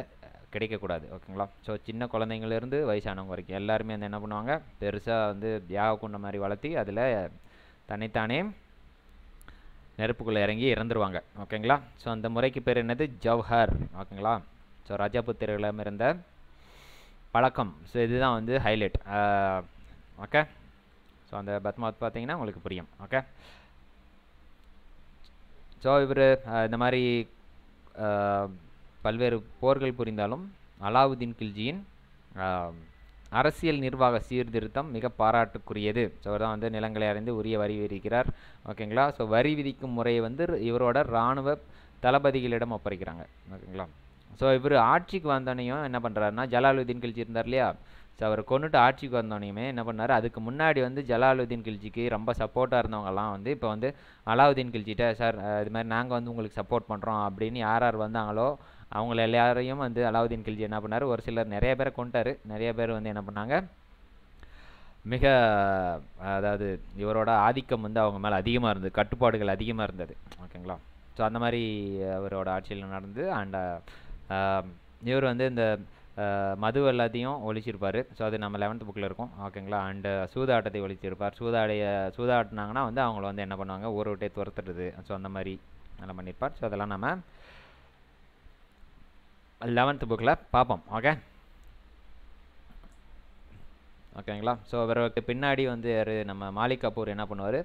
S1: கிடைக்கக்கூடாது ஓகேங்களா ஸோ சின்ன குழந்தைங்கள்லேருந்து வயசானவங்க வரைக்கும் எல்லாருமே வந்து என்ன பண்ணுவாங்க பெருசாக வந்து தியாக குண்டம் மாதிரி வளர்த்தி அதில் தன்னைத்தானே நெருப்புக்குள்ளே இறங்கி இறந்துருவாங்க ஓகேங்களா ஸோ அந்த முறைக்கு பேர் என்னது ஜவஹர் ஓகேங்களா ஸோ ராஜாபுத்திரிகளிடம் இருந்த பழக்கம் ஸோ இதுதான் வந்து ஹைலைட் ஓகே ஸோ அந்த பத்மாவத் பார்த்தீங்கன்னா உங்களுக்கு புரியும் ஓகே ஸோ இவர் இந்த மாதிரி பல்வேறு போர்கள் புரிந்தாலும் அலாவுதீன் கில்ஜியின் அரசியல் நிர்வாக சீர்திருத்தம் மிக பாராட்டுக்குரியது ஸோ அவர் தான் வந்து நிலங்களை அறிந்து உரிய வரி விதிக்கிறார் ஓகேங்களா ஸோ வரி விதிக்கும் முறையை வந்து இவரோட இராணுவ தளபதிகளிடம் ஒப்படைக்கிறாங்க ஓகேங்களா ஸோ இவர் ஆட்சிக்கு வந்தோனையும் என்ன பண்ணுறாருன்னா ஜலாலுதீன் கில்ஜி இருந்தார் இல்லையா ஸோ அவர் கொண்டுட்டு ஆட்சிக்கு வந்தோனையுமே என்ன பண்ணார் அதுக்கு முன்னாடி வந்து ஜலாலுதீன் கில்ஜிக்கு ரொம்ப சப்போர்ட்டாக இருந்தவங்கலாம் வந்து இப்போ வந்து அலாவுதீன் கில்ஜிட்ட சார் இது மாதிரி நாங்கள் வந்து உங்களுக்கு சப்போர்ட் பண்ணுறோம் அப்படின்னு யார் யார் வந்தாங்களோ அவங்கள எல்லாரையும் வந்து அலாவுதீன் கில்ஜி என்ன பண்ணார் ஒரு சிலர் நிறைய பேரை கொண்டார் நிறைய பேர் வந்து என்ன பண்ணாங்க மிக அதாவது இவரோட ஆதிக்கம் வந்து அவங்க மேலே அதிகமாக இருந்தது கட்டுப்பாடுகள் அதிகமாக இருந்தது ஓகேங்களா ஸோ அந்த மாதிரி அவரோட ஆட்சியில் நடந்து அண்ட் இவர் வந்து இந்த மது எல்லாத்தையும் ஒழிச்சிருப்பார் ஸோ அது நம்ம லெவன்த் புக்கில் இருக்கும் ஓகேங்களா அண்டு சூதாட்டத்தை ஒழிச்சிருப்பார் சூதாடைய சூதாட்டினாங்கன்னா வந்து அவங்கள வந்து என்ன பண்ணுவாங்க ஊரை விட்டே துரத்துறது ஸோ அந்த மாதிரி நல்லா பண்ணியிருப்பார் ஸோ அதெல்லாம் நம்ம லெவன்த் புக்கில் பார்ப்போம் ஓகே ஓகேங்களா ஸோ அவருக்கு பின்னாடி வந்து யார் நம்ம மாலிக் கபூர் என்ன பண்ணுவார்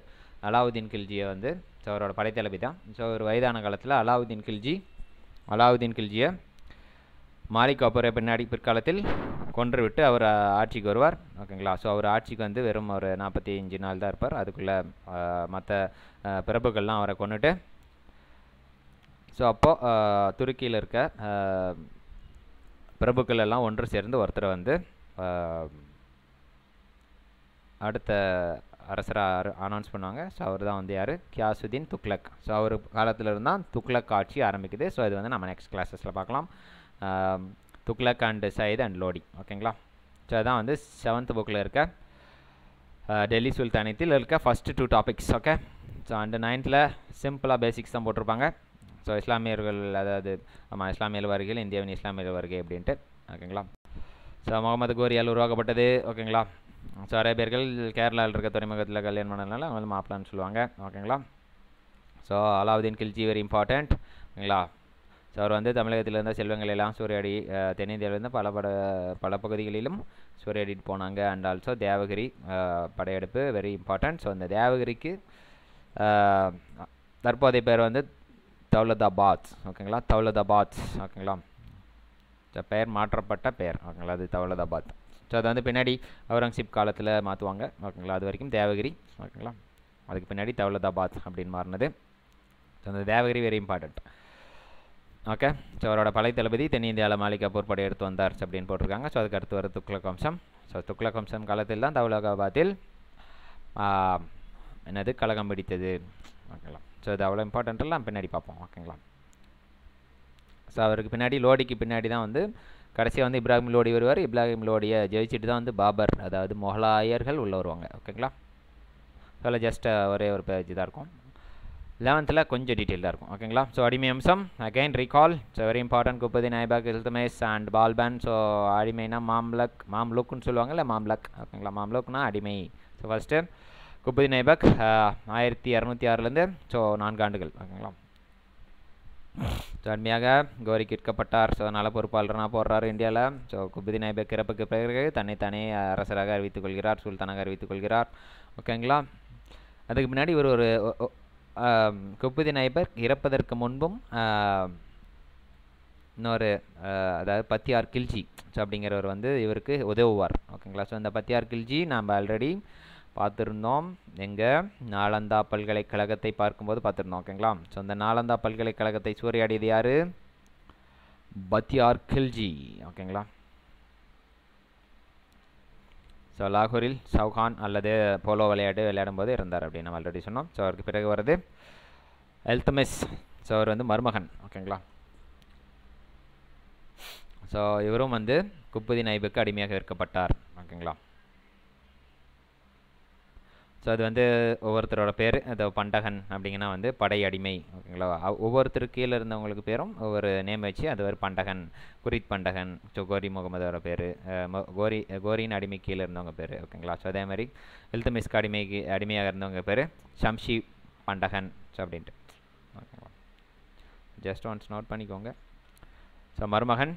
S1: அலாவுதீன் கில்ஜியை வந்து ஸோ அவரோட படைத்தளபதி தான் ஸோ ஒரு வயதான காலத்தில் அலாவுதீன் கில்ஜி அலாவுதீன் கில்ஜியை மாலிக் கபூரை பின்னாடி பிற்காலத்தில் கொன்று விட்டு அவர் ஆட்சிக்கு வருவார் ஓகேங்களா ஸோ அவர் ஆட்சிக்கு வந்து வெறும் ஒரு நாற்பத்தி அஞ்சு நாள் தான் இருப்பார் அதுக்குள்ளே மற்ற பிறப்புகள்லாம் அவரை கொண்டுட்டு ஸோ அப்போது துருக்கியில் இருக்க பிரபுக்கள் எல்லாம் ஒன்று சேர்ந்து ஒருத்தரை வந்து அடுத்த அரசராக அனௌன்ஸ் பண்ணுவாங்க ஸோ அவர் தான் வந்து யார் கியாசுதீன் துக்லக் ஸோ அவர் காலத்தில் இருந்தால் துக்லக் ஆட்சி ஆரம்பிக்குது ஸோ இது வந்து நம்ம நெக்ஸ்ட் கிளாஸஸில் பார்க்கலாம் துக்லக் அண்ட் சயித் அண்ட் லோடி ஓகேங்களா ஸோ அதான் வந்து செவன்த் புக்கில் இருக்க டெல்லி சுல்தானியத்தில் இருக்க first two topics okay so and நைன்த்தில் சிம்பிளாக பேசிக்ஸ் தான் போட்டிருப்பாங்க ஸோ இஸ்லாமியர்கள் அதாவது ஆமாம் இஸ்லாமியர் வருகையில் இந்தியாவின் இஸ்லாமியர் வருகை அப்படின்ட்டு ஓகேங்களா ஸோ முகமது கோரியால் உருவாக்கப்பட்டது ஓகேங்களா ஸோ அரேபியர்கள் கேரளாவில் இருக்க துறைமுகத்தில் கல்யாணம் பண்ணதுனால அவங்க வந்து மாப்பிளான்னு சொல்லுவாங்க ஓகேங்களா so Alauddin Khilji very important ஓகேங்களா ஸோ அவர் வந்து தமிழகத்தில் இருந்த செல்வங்கள் எல்லாம் சூரியடி தென்னிந்தியாவிலிருந்து பல பட பல பகுதிகளிலும் சூரியடிட்டு போனாங்க அண்ட் ஆல்சோ தேவகிரி படையெடுப்பு வெரி இம்பார்ட்டன்ட் ஸோ அந்த தேவகிரிக்கு தற்போதைய பேர் வந்து தௌலதாபாத் ஓகேங்களா தௌலதாபாத் ஓகேங்களா பெயர் மாற்றப்பட்ட பெயர் ஓகேங்களா அது தௌலதாபாத் ஸோ அது வந்து பின்னாடி அவுரங்கசீப் காலத்தில் மாற்றுவாங்க ஓகேங்களா அது வரைக்கும் தேவகிரி ஓகேங்களா அதுக்கு பின்னாடி தௌலதாபாத் அப்படின்னு மாறினது ஸோ அந்த Devagiri very important okay so அவரோட பழைய தளபதி தென்னிந்தியாவில் மாளிகாப்பூர் எடுத்து வந்தார் அப்படின்னு போட்டிருக்காங்க ஸோ அதுக்கு அடுத்து வர துக்ளக் வம்சம் ஸோ துக்ளக் வம்சம் காலத்தில் தான் தௌலகாபாத்தில் என்னது கழகம் பிடித்தது ஓகேங்களா ஸோ இது அவ்வளோ இம்பார்ட்டன்ட் எல்லாம் பின்னாடி பார்ப்போம் ஓகேங்களா ஸோ அவருக்கு பின்னாடி லோடிக்கு பின்னாடி தான் வந்து கடைசியாக வந்து இப்ராஹிம் லோடி வருவார் இப்ராஹிம் லோடியை ஜெயிச்சுட்டு தான் வந்து பாபர் அதாவது முகலாயர்கள் உள்ளே வருவாங்க ஓகேங்களா ஸோ அதில் ஜஸ்ட் ஒரே ஒரு பேஜ் தான் இருக்கும் லெவன்த்தில் கொஞ்சம் டீட்டெயிலாக இருக்கும் ஓகேங்களா ஸோ அடிமை அம்சம் again recall so very important குப்பதி நாய்பாக் இல்தமேஸ் அண்ட் பேன் ஸோ அடிமைனா மாம்லக் மாம்லுக்குன்னு சொல்லுவாங்கல்ல மாம்லக் ஓகேங்களா மாம்லுக்னா அடிமை ஸோ ஃபஸ்ட்டு குப்பதி நைபக் ஆயிரத்தி இரநூத்தி ஆறுலேருந்து ஸோ நான்கு ஆண்டுகள் ஓகேங்களா ஸோ அண்மையாக கோரி கேட்கப்பட்டார் ஸோ அதனால் பொறுப்பாளரனாக போடுறாரு இந்தியாவில் ஸோ குபதி நாயபக் இறப்புக்கு பிறகு தன்னை தானே அரசராக அறிவித்துக் கொள்கிறார் சுல்தானாக அறிவித்துக் கொள்கிறார் ஓகேங்களா அதுக்கு முன்னாடி இவர் ஒரு குப்பதி நாயபர் இறப்பதற்கு முன்பும் இன்னொரு அதாவது பத்தியார் கில்ஜி ஸோ அப்படிங்கிறவர் வந்து இவருக்கு உதவுவார் ஓகேங்களா ஸோ இந்த பத்தியார் கில்ஜி நாம் ஆல்ரெடி பார்த்துருந்தோம் எங்கள் நாலந்தா பல்கலைக்கழகத்தை பார்க்கும்போது பார்த்துருந்தோம் ஓகேங்களா ஸோ அந்த நாலந்தா பல்கலைக்கழகத்தை சூறையாடியது யார் பத்யார் கில்ஜி ஓகேங்களா ஸோ லாகூரில் சௌஹான் அல்லது போலோ விளையாட்டு விளையாடும்போது இருந்தார் அப்படின்னு நம்ம ஆல்ரெடி சொன்னோம் ஸோ அவருக்கு பிறகு வருது எல்தமெஸ் ஸோ அவர் வந்து மருமகன் ஓகேங்களா ஸோ இவரும் வந்து குப்பதி நைபுக்கு அடிமையாக விற்கப்பட்டார் ஓகேங்களா ஸோ அது வந்து ஒவ்வொருத்தரோட பேர் அது பண்டகன் அப்படிங்கன்னா வந்து படை அடிமை ஓகேங்களா ஒவ்வொருத்தரு கீழே இருந்தவங்களுக்கு பேரும் ஒவ்வொரு நேம் வச்சு அது ஒரு பண்டகன் குரித் பண்டகன் ஸோ கோரி முகமதோட பேர் கோரி கோரின் அடிமை கீழே இருந்தவங்க பேர் ஓகேங்களா ஸோ அதே மாதிரி மிஸ்க் அடிமைக்கு அடிமையாக இருந்தவங்க பேர் ஷம்ஷி பண்டகன் ஸோ அப்படின்ட்டு ஓகேங்களா ஜஸ்ட் ஒன்ஸ் நோட் பண்ணிக்கோங்க ஸோ மருமகன்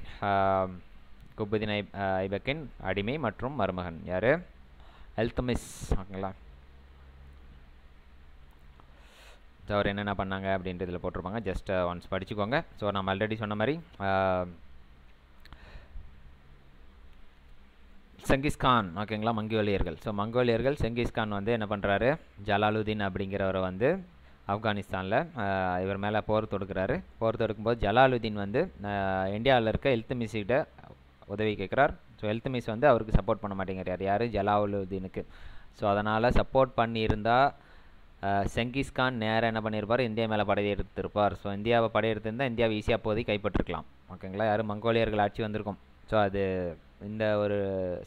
S1: குபுதின் ஐ ஐபக்கின் அடிமை மற்றும் மருமகன் யார் மிஸ் ஓகேங்களா ஸோ அவர் என்னென்ன பண்ணாங்க அப்படின்ட்டு இதில் போட்டிருப்பாங்க ஜஸ்ட் ஒன்ஸ் uh, படிச்சுக்கோங்க ஸோ நம்ம ஆல்ரெடி சொன்ன மாதிரி uh, செங்கிஸ்கான் ஓகேங்களா மங்கோலியர்கள் ஸோ மங்கோலியர்கள் செங்கிஸ்கான் வந்து என்ன பண்ணுறாரு ஜலாலுதீன் அப்படிங்கிறவரை வந்து ஆப்கானிஸ்தானில் uh, இவர் மேலே போர் தொடுக்கிறாரு போர் தொடுக்கும்போது ஜலாலுதீன் வந்து இந்தியாவில் இருக்க ஹெல்த் மிஸ்கிட்ட உதவி கேட்குறார் ஸோ ஹெல்த் மிஸ் வந்து அவருக்கு சப்போர்ட் பண்ண மாட்டேங்கிறார் யார் ஜலாலுதீனுக்கு ஸோ அதனால் சப்போர்ட் பண்ணியிருந்தால் செங்கிஸ்கான் நேராக என்ன பண்ணியிருப்பார் இந்தியா மேலே படையெடுத்திருப்பார் ஸோ இந்தியாவை படையெடுத்திருந்தால் இந்தியாவை ஈஸியாக போதை கைப்பற்றிருக்கலாம் ஓகேங்களா யாரும் மங்கோலியர்கள் ஆட்சி வந்திருக்கும் ஸோ அது இந்த ஒரு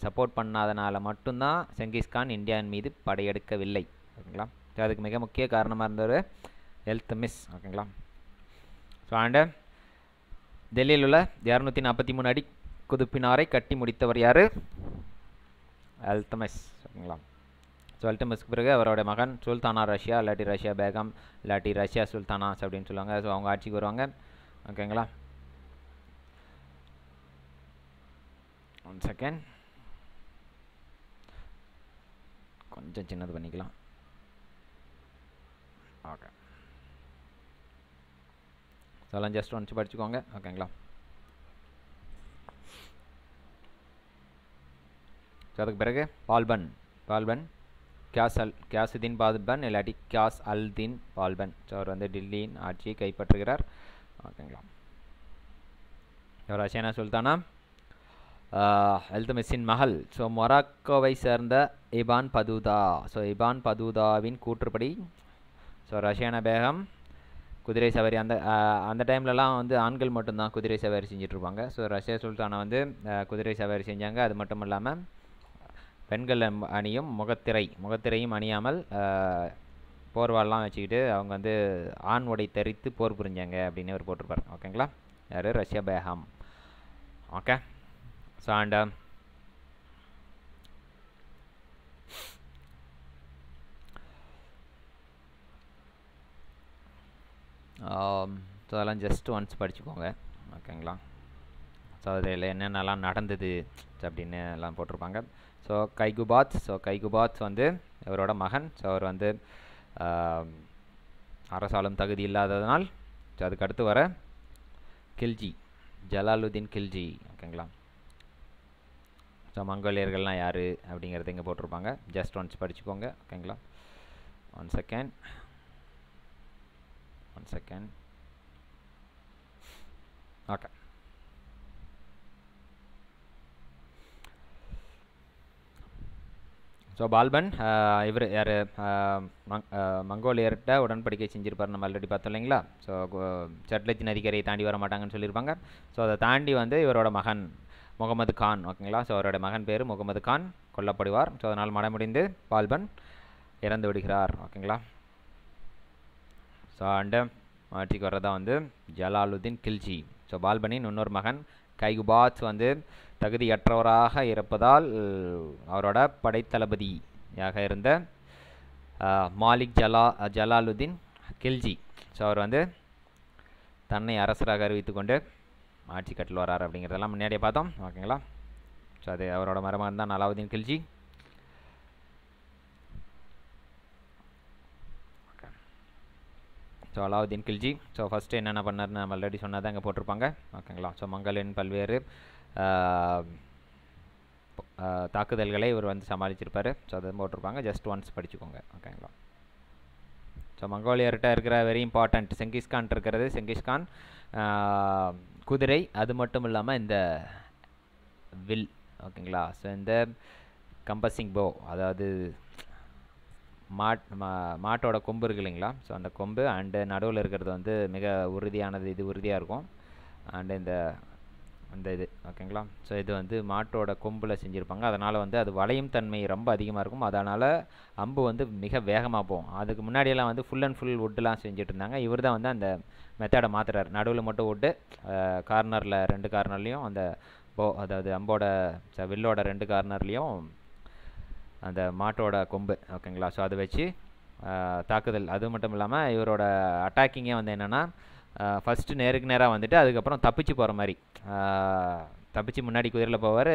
S1: சப்போர்ட் பண்ணாதனால மட்டும்தான் செங்கிஸ்கான் இந்தியாவின் மீது படையெடுக்கவில்லை ஓகேங்களா ஸோ அதுக்கு மிக முக்கிய காரணமாக இருந்தவர் ஹெல்த் மிஸ் ஓகேங்களா ஸோ அண்டு டெல்லியில் உள்ள இரநூத்தி நாற்பத்தி மூணு அடி குதிப்பினாரை கட்டி முடித்தவர் யார் ஹெல்த் மிஸ் ஓகேங்களா டுவெல்த்து பிறகு அவரோட மகன் சுல்தானா ரஷ்யா இல்லாட்டி ரஷ்யா பேகம் இல்லாட்டி ரஷ்யா சுல்தானாஸ் அப்படின்னு சொல்லுவாங்க ஸோ அவங்க ஆட்சிக்கு வருவாங்க ஓகேங்களா ஒன் செகண்ட் கொஞ்சம் சின்னது பண்ணிக்கலாம் ஓகே ஸோ அதெல்லாம் ஜஸ்ட் ஒன்ஸ் படிச்சுக்கோங்க ஓகேங்களா ஸோ அதுக்கு பிறகு பால்பன் பால்பன் கியாஸ் அல் கியாசுதீன் பால்பன் இல்லாட்டி கியாஸ் அல் தீன் பால்பன் ஸோ அவர் வந்து டில்லியின் ஆட்சியை கைப்பற்றுகிறார் ஓகேங்களா என்ன ரஷ்யானா சுல்தானா மிஸ்ஸின் மகள் ஸோ மொராக்கோவை சேர்ந்த இபான் பதூதா ஸோ இபான் பதூதாவின் கூற்றுப்படி ஸோ ரஷ்யானா பேகம் குதிரை சவாரி அந்த அந்த டைம்லலாம் வந்து ஆண்கள் மட்டும்தான் குதிரை சவாரி செஞ்சிட்ருப்பாங்க ஸோ ரஷ்யா சுல்தானை வந்து குதிரை சவாரி செஞ்சாங்க அது மட்டும் இல்லாமல் பெண்கள் அணியும் முகத்திரை முகத்திரையும் அணியாமல் போர்வாலெலாம் வச்சுக்கிட்டு அவங்க வந்து ஆண் உடை தரித்து போர் புரிஞ்சாங்க அப்படின்னு அவர் போட்டிருப்பார் ஓகேங்களா யார் ரஷ்யா பேஹாம் ஓகே ஸோ அண்ட் ஸோ அதெல்லாம் ஜஸ்ட் ஒன்ஸ் படிச்சுக்கோங்க ஓகேங்களா ஸோ அதில் என்னென்னலாம் நடந்தது அப்படின்னு எல்லாம் போட்டிருப்பாங்க ஸோ கைகுபாத் ஸோ கைகுபாத் வந்து இவரோட மகன் ஸோ அவர் வந்து அரசாலும் தகுதி இல்லாததனால் ஸோ அதுக்கடுத்து வர கில்ஜி ஜலாலுதீன் கில்ஜி ஓகேங்களா ஸோ மங்கோலியர்கள்லாம் யார் அப்படிங்கிறது இங்கே போட்டிருப்பாங்க ஜஸ்ட் ஒன்ஸ் படிச்சுக்கோங்க ஓகேங்களா one second one second okay so Balban இவர் யார் மங்கோலியர்கிட்ட உடன்படிக்கை செஞ்சுருப்பார் நம்ம ஆல்ரெடி பார்த்தோம் இல்லைங்களா ஸோ சட்லஜ் நதிக்கரையை தாண்டி வர மாட்டாங்கன்னு சொல்லியிருப்பாங்க ஸோ அதை தாண்டி வந்து இவரோட மகன் முகமது கான் ஓகேங்களா ஸோ அவரோட மகன் பேர் முகமது கான் கொல்லப்படுவார் ஸோ அதனால் மனமுடிந்து பால்பன் இறந்து விடுகிறார் ஓகேங்களா ஸோ அண்ட் ஆட்சிக்கு வர்றதா வந்து ஜலாலுதீன் கில்ஜி ஸோ பால்பனின் இன்னொரு மகன் கைகுபாத் வந்து தகுதியற்றவராக இருப்பதால் அவரோட படைத்தளபதியாக இருந்த மாலிக் ஜலா ஜலாலுதீன் கில்ஜி ஸோ அவர் வந்து தன்னை அரசராக அறிவித்து கொண்டு ஆட்சி கட்டில் வரார் அப்படிங்கிறதெல்லாம் முன்னாடியே பார்த்தோம் ஓகேங்களா ஸோ அது அவரோட மரமாக தான் Alauddin Khilji so Alauddin Khilji so first என்னென்ன பண்ணார்னு நம்ம ஆல்ரெடி தான் இங்கே போட்டிருப்பாங்க ஓகேங்களா ஸோ மங்களின் பல்வேறு தாக்குதல்களை இவர் வந்து சமாளிச்சிருப்பார் ஸோ அதை போட்டிருப்பாங்க ஜஸ்ட் ஒன்ஸ் படிச்சுக்கோங்க ஓகேங்களா ஸோ மங்கோலியர்கிட்ட இருக்கிற வெரி இம்பார்ட்டண்ட் செங்கிஸ்கான் இருக்கிறது செங்கிஸ்கான் குதிரை அது மட்டும் இல்லாமல் இந்த வில் ஓகேங்களா ஸோ இந்த கம்பசிங் போ அதாவது மாட் மாட்டோட கொம்பு இருக்கு இல்லைங்களா ஸோ அந்த கொம்பு அண்டு நடுவில் இருக்கிறது வந்து மிக உறுதியானது இது உறுதியாக இருக்கும் அண்டு இந்த அந்த இது ஓகேங்களா ஸோ இது வந்து மாட்டோட கொம்பில் செஞ்சுருப்பாங்க அதனால் வந்து அது வளையும் தன்மை ரொம்ப அதிகமாக இருக்கும் அதனால் அம்பு வந்து மிக வேகமாக போகும் அதுக்கு முன்னாடியெல்லாம் வந்து ஃபுல் அண்ட் ஃபுல் வுட்டெலாம் செஞ்சுட்டு இருந்தாங்க இவர் தான் வந்து அந்த மெத்தடை மாற்றுறாரு நடுவில் மட்டும் வுட்டு கார்னரில் ரெண்டு கார்னர்லேயும் அந்த போ அதாவது அம்போட வில்லோட ரெண்டு கார்னர்லேயும் அந்த மாட்டோட கொம்பு ஓகேங்களா ஸோ அதை வச்சு தாக்குதல் அது மட்டும் இல்லாமல் இவரோட அட்டாக்கிங்கே வந்து என்னென்னா ஃபஸ்ட்டு நேருக்கு நேராக வந்துட்டு அதுக்கப்புறம் தப்பிச்சு போகிற மாதிரி தப்பிச்சு முன்னாடி குதிரையில் போவார்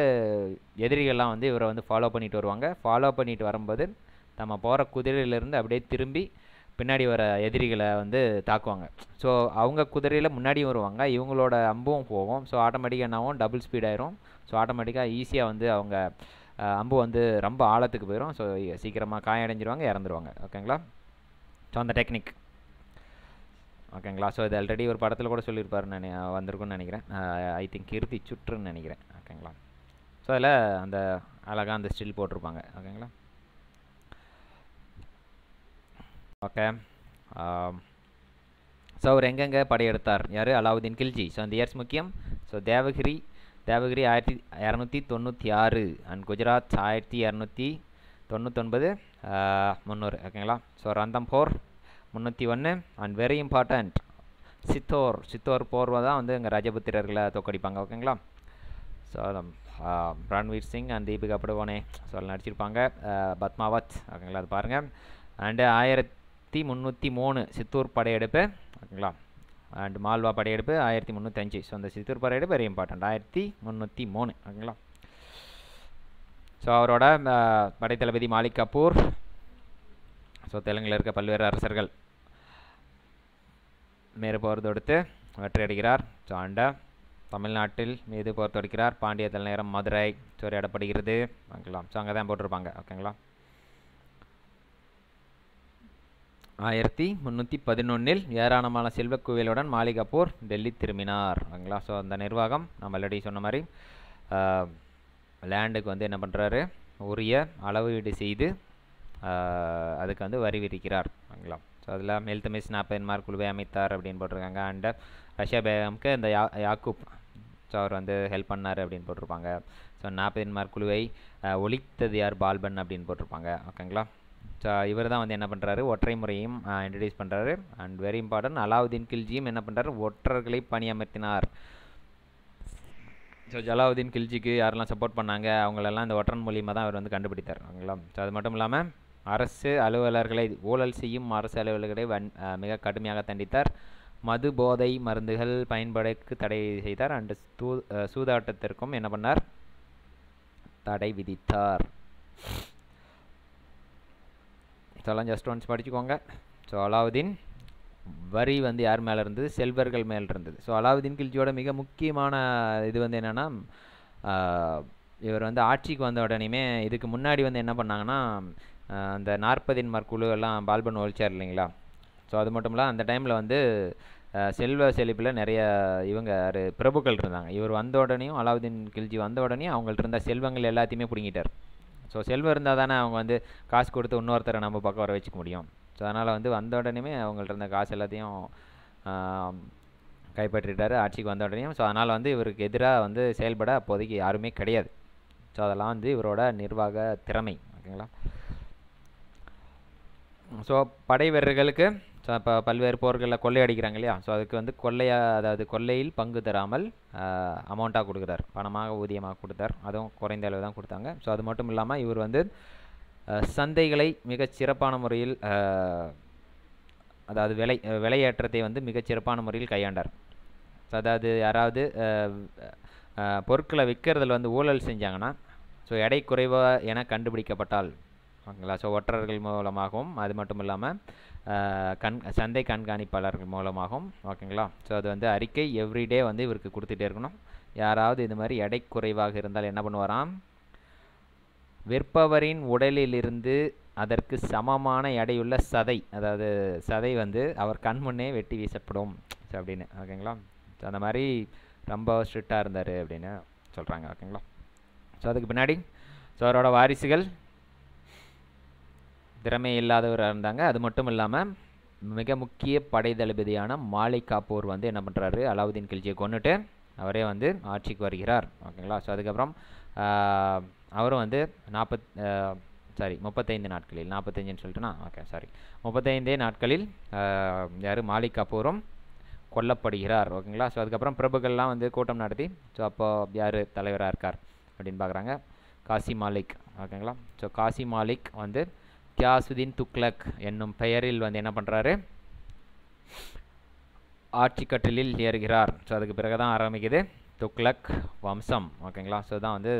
S1: எதிரிகள்லாம் வந்து இவரை வந்து ஃபாலோ பண்ணிட்டு வருவாங்க ஃபாலோ பண்ணிட்டு வரும்போது நம்ம போகிற குதிரையிலேருந்து அப்படியே திரும்பி பின்னாடி வர எதிரிகளை வந்து தாக்குவாங்க ஸோ அவங்க குதிரையில் முன்னாடி வருவாங்க இவங்களோட அம்பும் போகும் ஸோ ஆட்டோமேட்டிக்காக என்னாகும் டபுள் ஸ்பீடாயிரும் ஸோ ஆட்டோமேட்டிக்காக ஈஸியாக வந்து அவங்க அம்பு வந்து ரொம்ப ஆழத்துக்கு போயிடும் ஸோ சீக்கிரமாக காயடைஞ்சிருவாங்க இறந்துருவாங்க ஓகேங்களா ஸோ அந்த டெக்னிக் ஓகேங்களா ஸோ இது ஆல்ரெடி ஒரு படத்தில் கூட சொல்லியிருப்பார் நினை வந்திருக்குன்னு நினைக்கிறேன் ஐ திங்க் கிருத்தி சுற்றுன்னு நினைக்கிறேன் ஓகேங்களா ஸோ அதில் அந்த அழகாக அந்த ஸ்டில் போட்டிருப்பாங்க ஓகேங்களா ஓகே ஸோ அவர் எங்கெங்கே படையெடுத்தார் யார் அலாவுதீன் கில்ஜி ஸோ அந்த இயர்ஸ் முக்கியம் ஸோ தேவகிரி தேவகிரி ஆயிரத்தி இரநூத்தி தொண்ணூற்றி ஆறு அண்ட் குஜராத் ஆயிரத்தி இரநூத்தி தொண்ணூத்தொன்பது முந்நூறு ஓகேங்களா ஸோ ரந்தம் ஃபோர் முந்நூற்றி ஒன்று and very important Chittor Chittor போர்வை தான் வந்து இங்கே ரஜபுத்திரர்களை தோக்கடிப்பாங்க ஓகேங்களா so Ranveer Singh and Deepika Padukone so நடிச்சிருப்பாங்க பத்மாவத் ஓகேங்களா அது பாருங்கள் அண்டு ஆயிரத்தி முந்நூற்றி மூணு சித்தூர் படையெடுப்பு ஓகேங்களா அண்ட் மால்வா படையெடுப்பு ஆயிரத்தி முந்நூற்றி அஞ்சு ஸோ அந்த சித்தூர் படையெடுப்பு வெரி இம்பார்ட்டண்ட் ஆயிரத்தி முந்நூற்றி மூணு ஓகேங்களா ஸோ அவரோட படைத்தளபதி மாலிக் கபூர் ஸோ தெலுங்கில் இருக்க பல்வேறு அரசர்கள் மேறு போர் தொடுத்து வெற்றி சாண்டா தமிழ்நாட்டில் மீது போர் தொடுக்கிறார் பாண்டிய தலைநகரம் மதுரை சூறையாடப்படுகிறது வாங்கலாம் ஸோ அங்கே தான் போட்டிருப்பாங்க ஓகேங்களா ஆயிரத்தி முந்நூற்றி பதினொன்றில் ஏராளமான செல்வக்குவியலுடன் மாளிகாப்பூர் டெல்லி திரும்பினார் ஓகேங்களா ஸோ அந்த நிர்வாகம் நம்ம ஆல்ரெடி சொன்ன மாதிரி லேண்டுக்கு வந்து என்ன பண்ணுறாரு உரிய அளவீடு செய்து அதுக்கு வந்து வரி விரிக்கிறார் ஓகேங்களா ஸோ அதில் ஹெல்த் மிஸ் நாற்பது மார்க் குழுவை அமைத்தார் அப்படின்னு போட்டிருக்காங்க அண்ட் ரஷ்யா பேகம்க்கு இந்த யா யாக்கூப் ஸோ அவர் வந்து ஹெல்ப் பண்ணார் அப்படின்னு போட்டிருப்பாங்க ஸோ நாற்பது மார்க் குழுவை ஒழித்தது யார் பால்பன் அப்படின்னு போட்டிருப்பாங்க ஓகேங்களா ஸோ இவர் தான் வந்து என்ன பண்ணுறாரு ஒற்றை முறையும் இன்ட்ரடியூஸ் பண்ணுறாரு அண்ட் வெரி இம்பார்ட்டன்ட் அலாவுதீன் கில்ஜியும் என்ன பண்ணுறாரு ஒற்றர்களை பணியமர்த்தினார் ஸோ ஜலாவுதீன் கில்ஜிக்கு யாரெல்லாம் சப்போர்ட் பண்ணாங்க அவங்களெல்லாம் இந்த ஒற்றன் மூலியமாக தான் அவர் வந்து கண்டுபிடித்தார் ஓகேங்களா ஸோ அது மட்டும் இல்லாமல் அரசு அலுவலர்களை ஊழல் செய்யும் அரசு அலுவலர்களை வன் மிக கடுமையாக தண்டித்தார் மது போதை மருந்துகள் பயன்பாடுக்கு தடை செய்தார் அண்டு தூ சூதாட்டத்திற்கும் என்ன பண்ணார் தடை விதித்தார் இதெல்லாம் ஜஸ்ட் ஒன்ஸ் படிச்சுக்கோங்க ஸோ அலாவுதீன் வரி வந்து யார் மேலே இருந்தது செல்வர்கள் மேலே இருந்தது ஸோ அலாவுதீன் கில்ஜியோட மிக முக்கியமான இது வந்து என்னென்னா இவர் வந்து ஆட்சிக்கு வந்த உடனேமே இதுக்கு முன்னாடி வந்து என்ன பண்ணாங்கன்னா அந்த நாற்பதின் குழு எல்லாம் பால்பன் ஒழிச்சார் இல்லைங்களா ஸோ அது மட்டும் இல்லை அந்த டைமில் வந்து செல்வ செழிப்பில் நிறைய இவங்க பிரபுக்கள் இருந்தாங்க இவர் வந்த உடனேயும் அலாவுதீன் கில்ஜி வந்த உடனேயும் அவங்கள்ட்ட இருந்த செல்வங்கள் எல்லாத்தையுமே பிடுங்கிட்டார் ஸோ செல்வம் இருந்தால் தானே அவங்க வந்து காசு கொடுத்து இன்னொருத்தரை நம்ம பக்கம் வர வச்சுக்க முடியும் ஸோ அதனால் வந்து வந்த உடனேயுமே அவங்கள்ட்ட இருந்த காசு எல்லாத்தையும் கைப்பற்றிட்டார் ஆட்சிக்கு வந்த உடனேயும் ஸோ அதனால் வந்து இவருக்கு எதிராக வந்து செயல்பட அப்போதைக்கு யாருமே கிடையாது ஸோ அதெல்லாம் வந்து இவரோட நிர்வாக திறமை ஓகேங்களா ஸோ படை வீரர்களுக்கு ஸோ இப்போ பல்வேறு போர்களில் கொள்ளையடிக்கிறாங்க இல்லையா ஸோ அதுக்கு வந்து கொள்ளையாக அதாவது கொள்ளையில் பங்கு தராமல் அமௌண்ட்டாக கொடுக்குறார் பணமாக ஊதியமாக கொடுத்தார் அதுவும் குறைந்த அளவு தான் கொடுத்தாங்க ஸோ அது மட்டும் இல்லாமல் இவர் வந்து சந்தைகளை மிகச் சிறப்பான முறையில் அதாவது விலை விலையேற்றத்தை வந்து மிகச் சிறப்பான முறையில் கையாண்டார் ஸோ அதாவது யாராவது பொருட்களை விற்கிறதில் வந்து ஊழல் செஞ்சாங்கன்னா ஸோ எடை குறைவாக என கண்டுபிடிக்கப்பட்டால் ஓகேங்களா ஸோ ஒற்றர்கள் மூலமாகவும் அது மட்டும் இல்லாமல் கண் சந்தை கண்காணிப்பாளர்கள் மூலமாகவும் ஓகேங்களா ஸோ அது வந்து அறிக்கை எவ்ரிடே வந்து இவருக்கு கொடுத்துட்டே இருக்கணும் யாராவது இது மாதிரி எடை குறைவாக இருந்தால் என்ன பண்ணுவாராம் விற்பவரின் உடலிலிருந்து அதற்கு சமமான எடையுள்ள சதை அதாவது சதை வந்து அவர் கண்முன்னே வெட்டி வீசப்படும் ஸோ அப்படின்னு ஓகேங்களா ஸோ அந்த மாதிரி ரொம்ப ஸ்ட்ரிக்டாக இருந்தார் அப்படின்னு சொல்கிறாங்க ஓகேங்களா ஸோ அதுக்கு பின்னாடி ஸோ அவரோட வாரிசுகள் திறமை இல்லாதவராக இருந்தாங்க அது மட்டும் இல்லாமல் மிக முக்கிய படை தளபதியான மாலை வந்து என்ன பண்ணுறாரு அலாவுதீன் கில்ஜியை கொண்டுட்டு அவரே வந்து ஆட்சிக்கு வருகிறார் ஓகேங்களா ஸோ அதுக்கப்புறம் அவரும் வந்து நாற்பத் சாரி முப்பத்தைந்து நாட்களில் நாற்பத்தஞ்சுன்னு சொல்லிட்டுனா ஓகே சாரி முப்பத்தைந்தே நாட்களில் யார் மாலிக் கபூரும் கொல்லப்படுகிறார் ஓகேங்களா ஸோ அதுக்கப்புறம் பிரபுக்கள்லாம் வந்து கூட்டம் நடத்தி ஸோ அப்போ யார் தலைவராக இருக்கார் அப்படின்னு பார்க்குறாங்க காசி மாலிக் ஓகேங்களா ஸோ காசி மாலிக் வந்து கியாசுதீன் துக்லக் என்னும் பெயரில் வந்து என்ன பண்ணுறாரு ஆட்சி கட்டிலில் ஏறுகிறார் ஸோ அதுக்கு பிறகு தான் ஆரம்பிக்குது துக்லக் வம்சம் ஓகேங்களா ஸோ தான் வந்து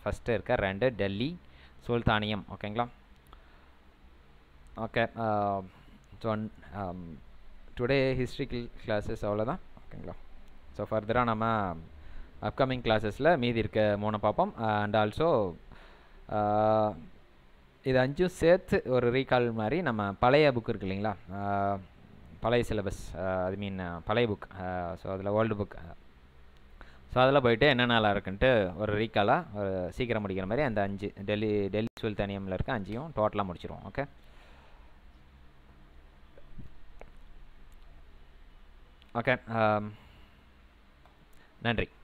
S1: ஃபஸ்ட்டு இருக்க ரெண்டு டெல்லி சுல்தானியம் ஓகேங்களா okay so today history classes அவ்வளோதான் ஓகேங்களா ஸோ ஃபர்தராக நம்ம அப்கமிங் கிளாஸஸில் மீதி இருக்க மூணு பார்ப்போம் அண்ட் ஆல்சோ இது அஞ்சும் சேர்த்து ஒரு ரீகால் மாதிரி நம்ம பழைய புக் இருக்கு இல்லைங்களா பழைய சிலபஸ் ஐ மீன் பழைய புக் ஸோ அதில் ஓல்டு புக் ஸோ அதில் போயிட்டு என்னென்னலாம் இருக்குன்ட்டு ஒரு ரீகாலாக ஒரு சீக்கிரம் முடிக்கிற மாதிரி அந்த அஞ்சு டெல்லி டெல்லி டுவெல்த் இருக்க அஞ்சையும் டோட்டலாக முடிச்சிருவோம் ஓகே ஓகே நன்றி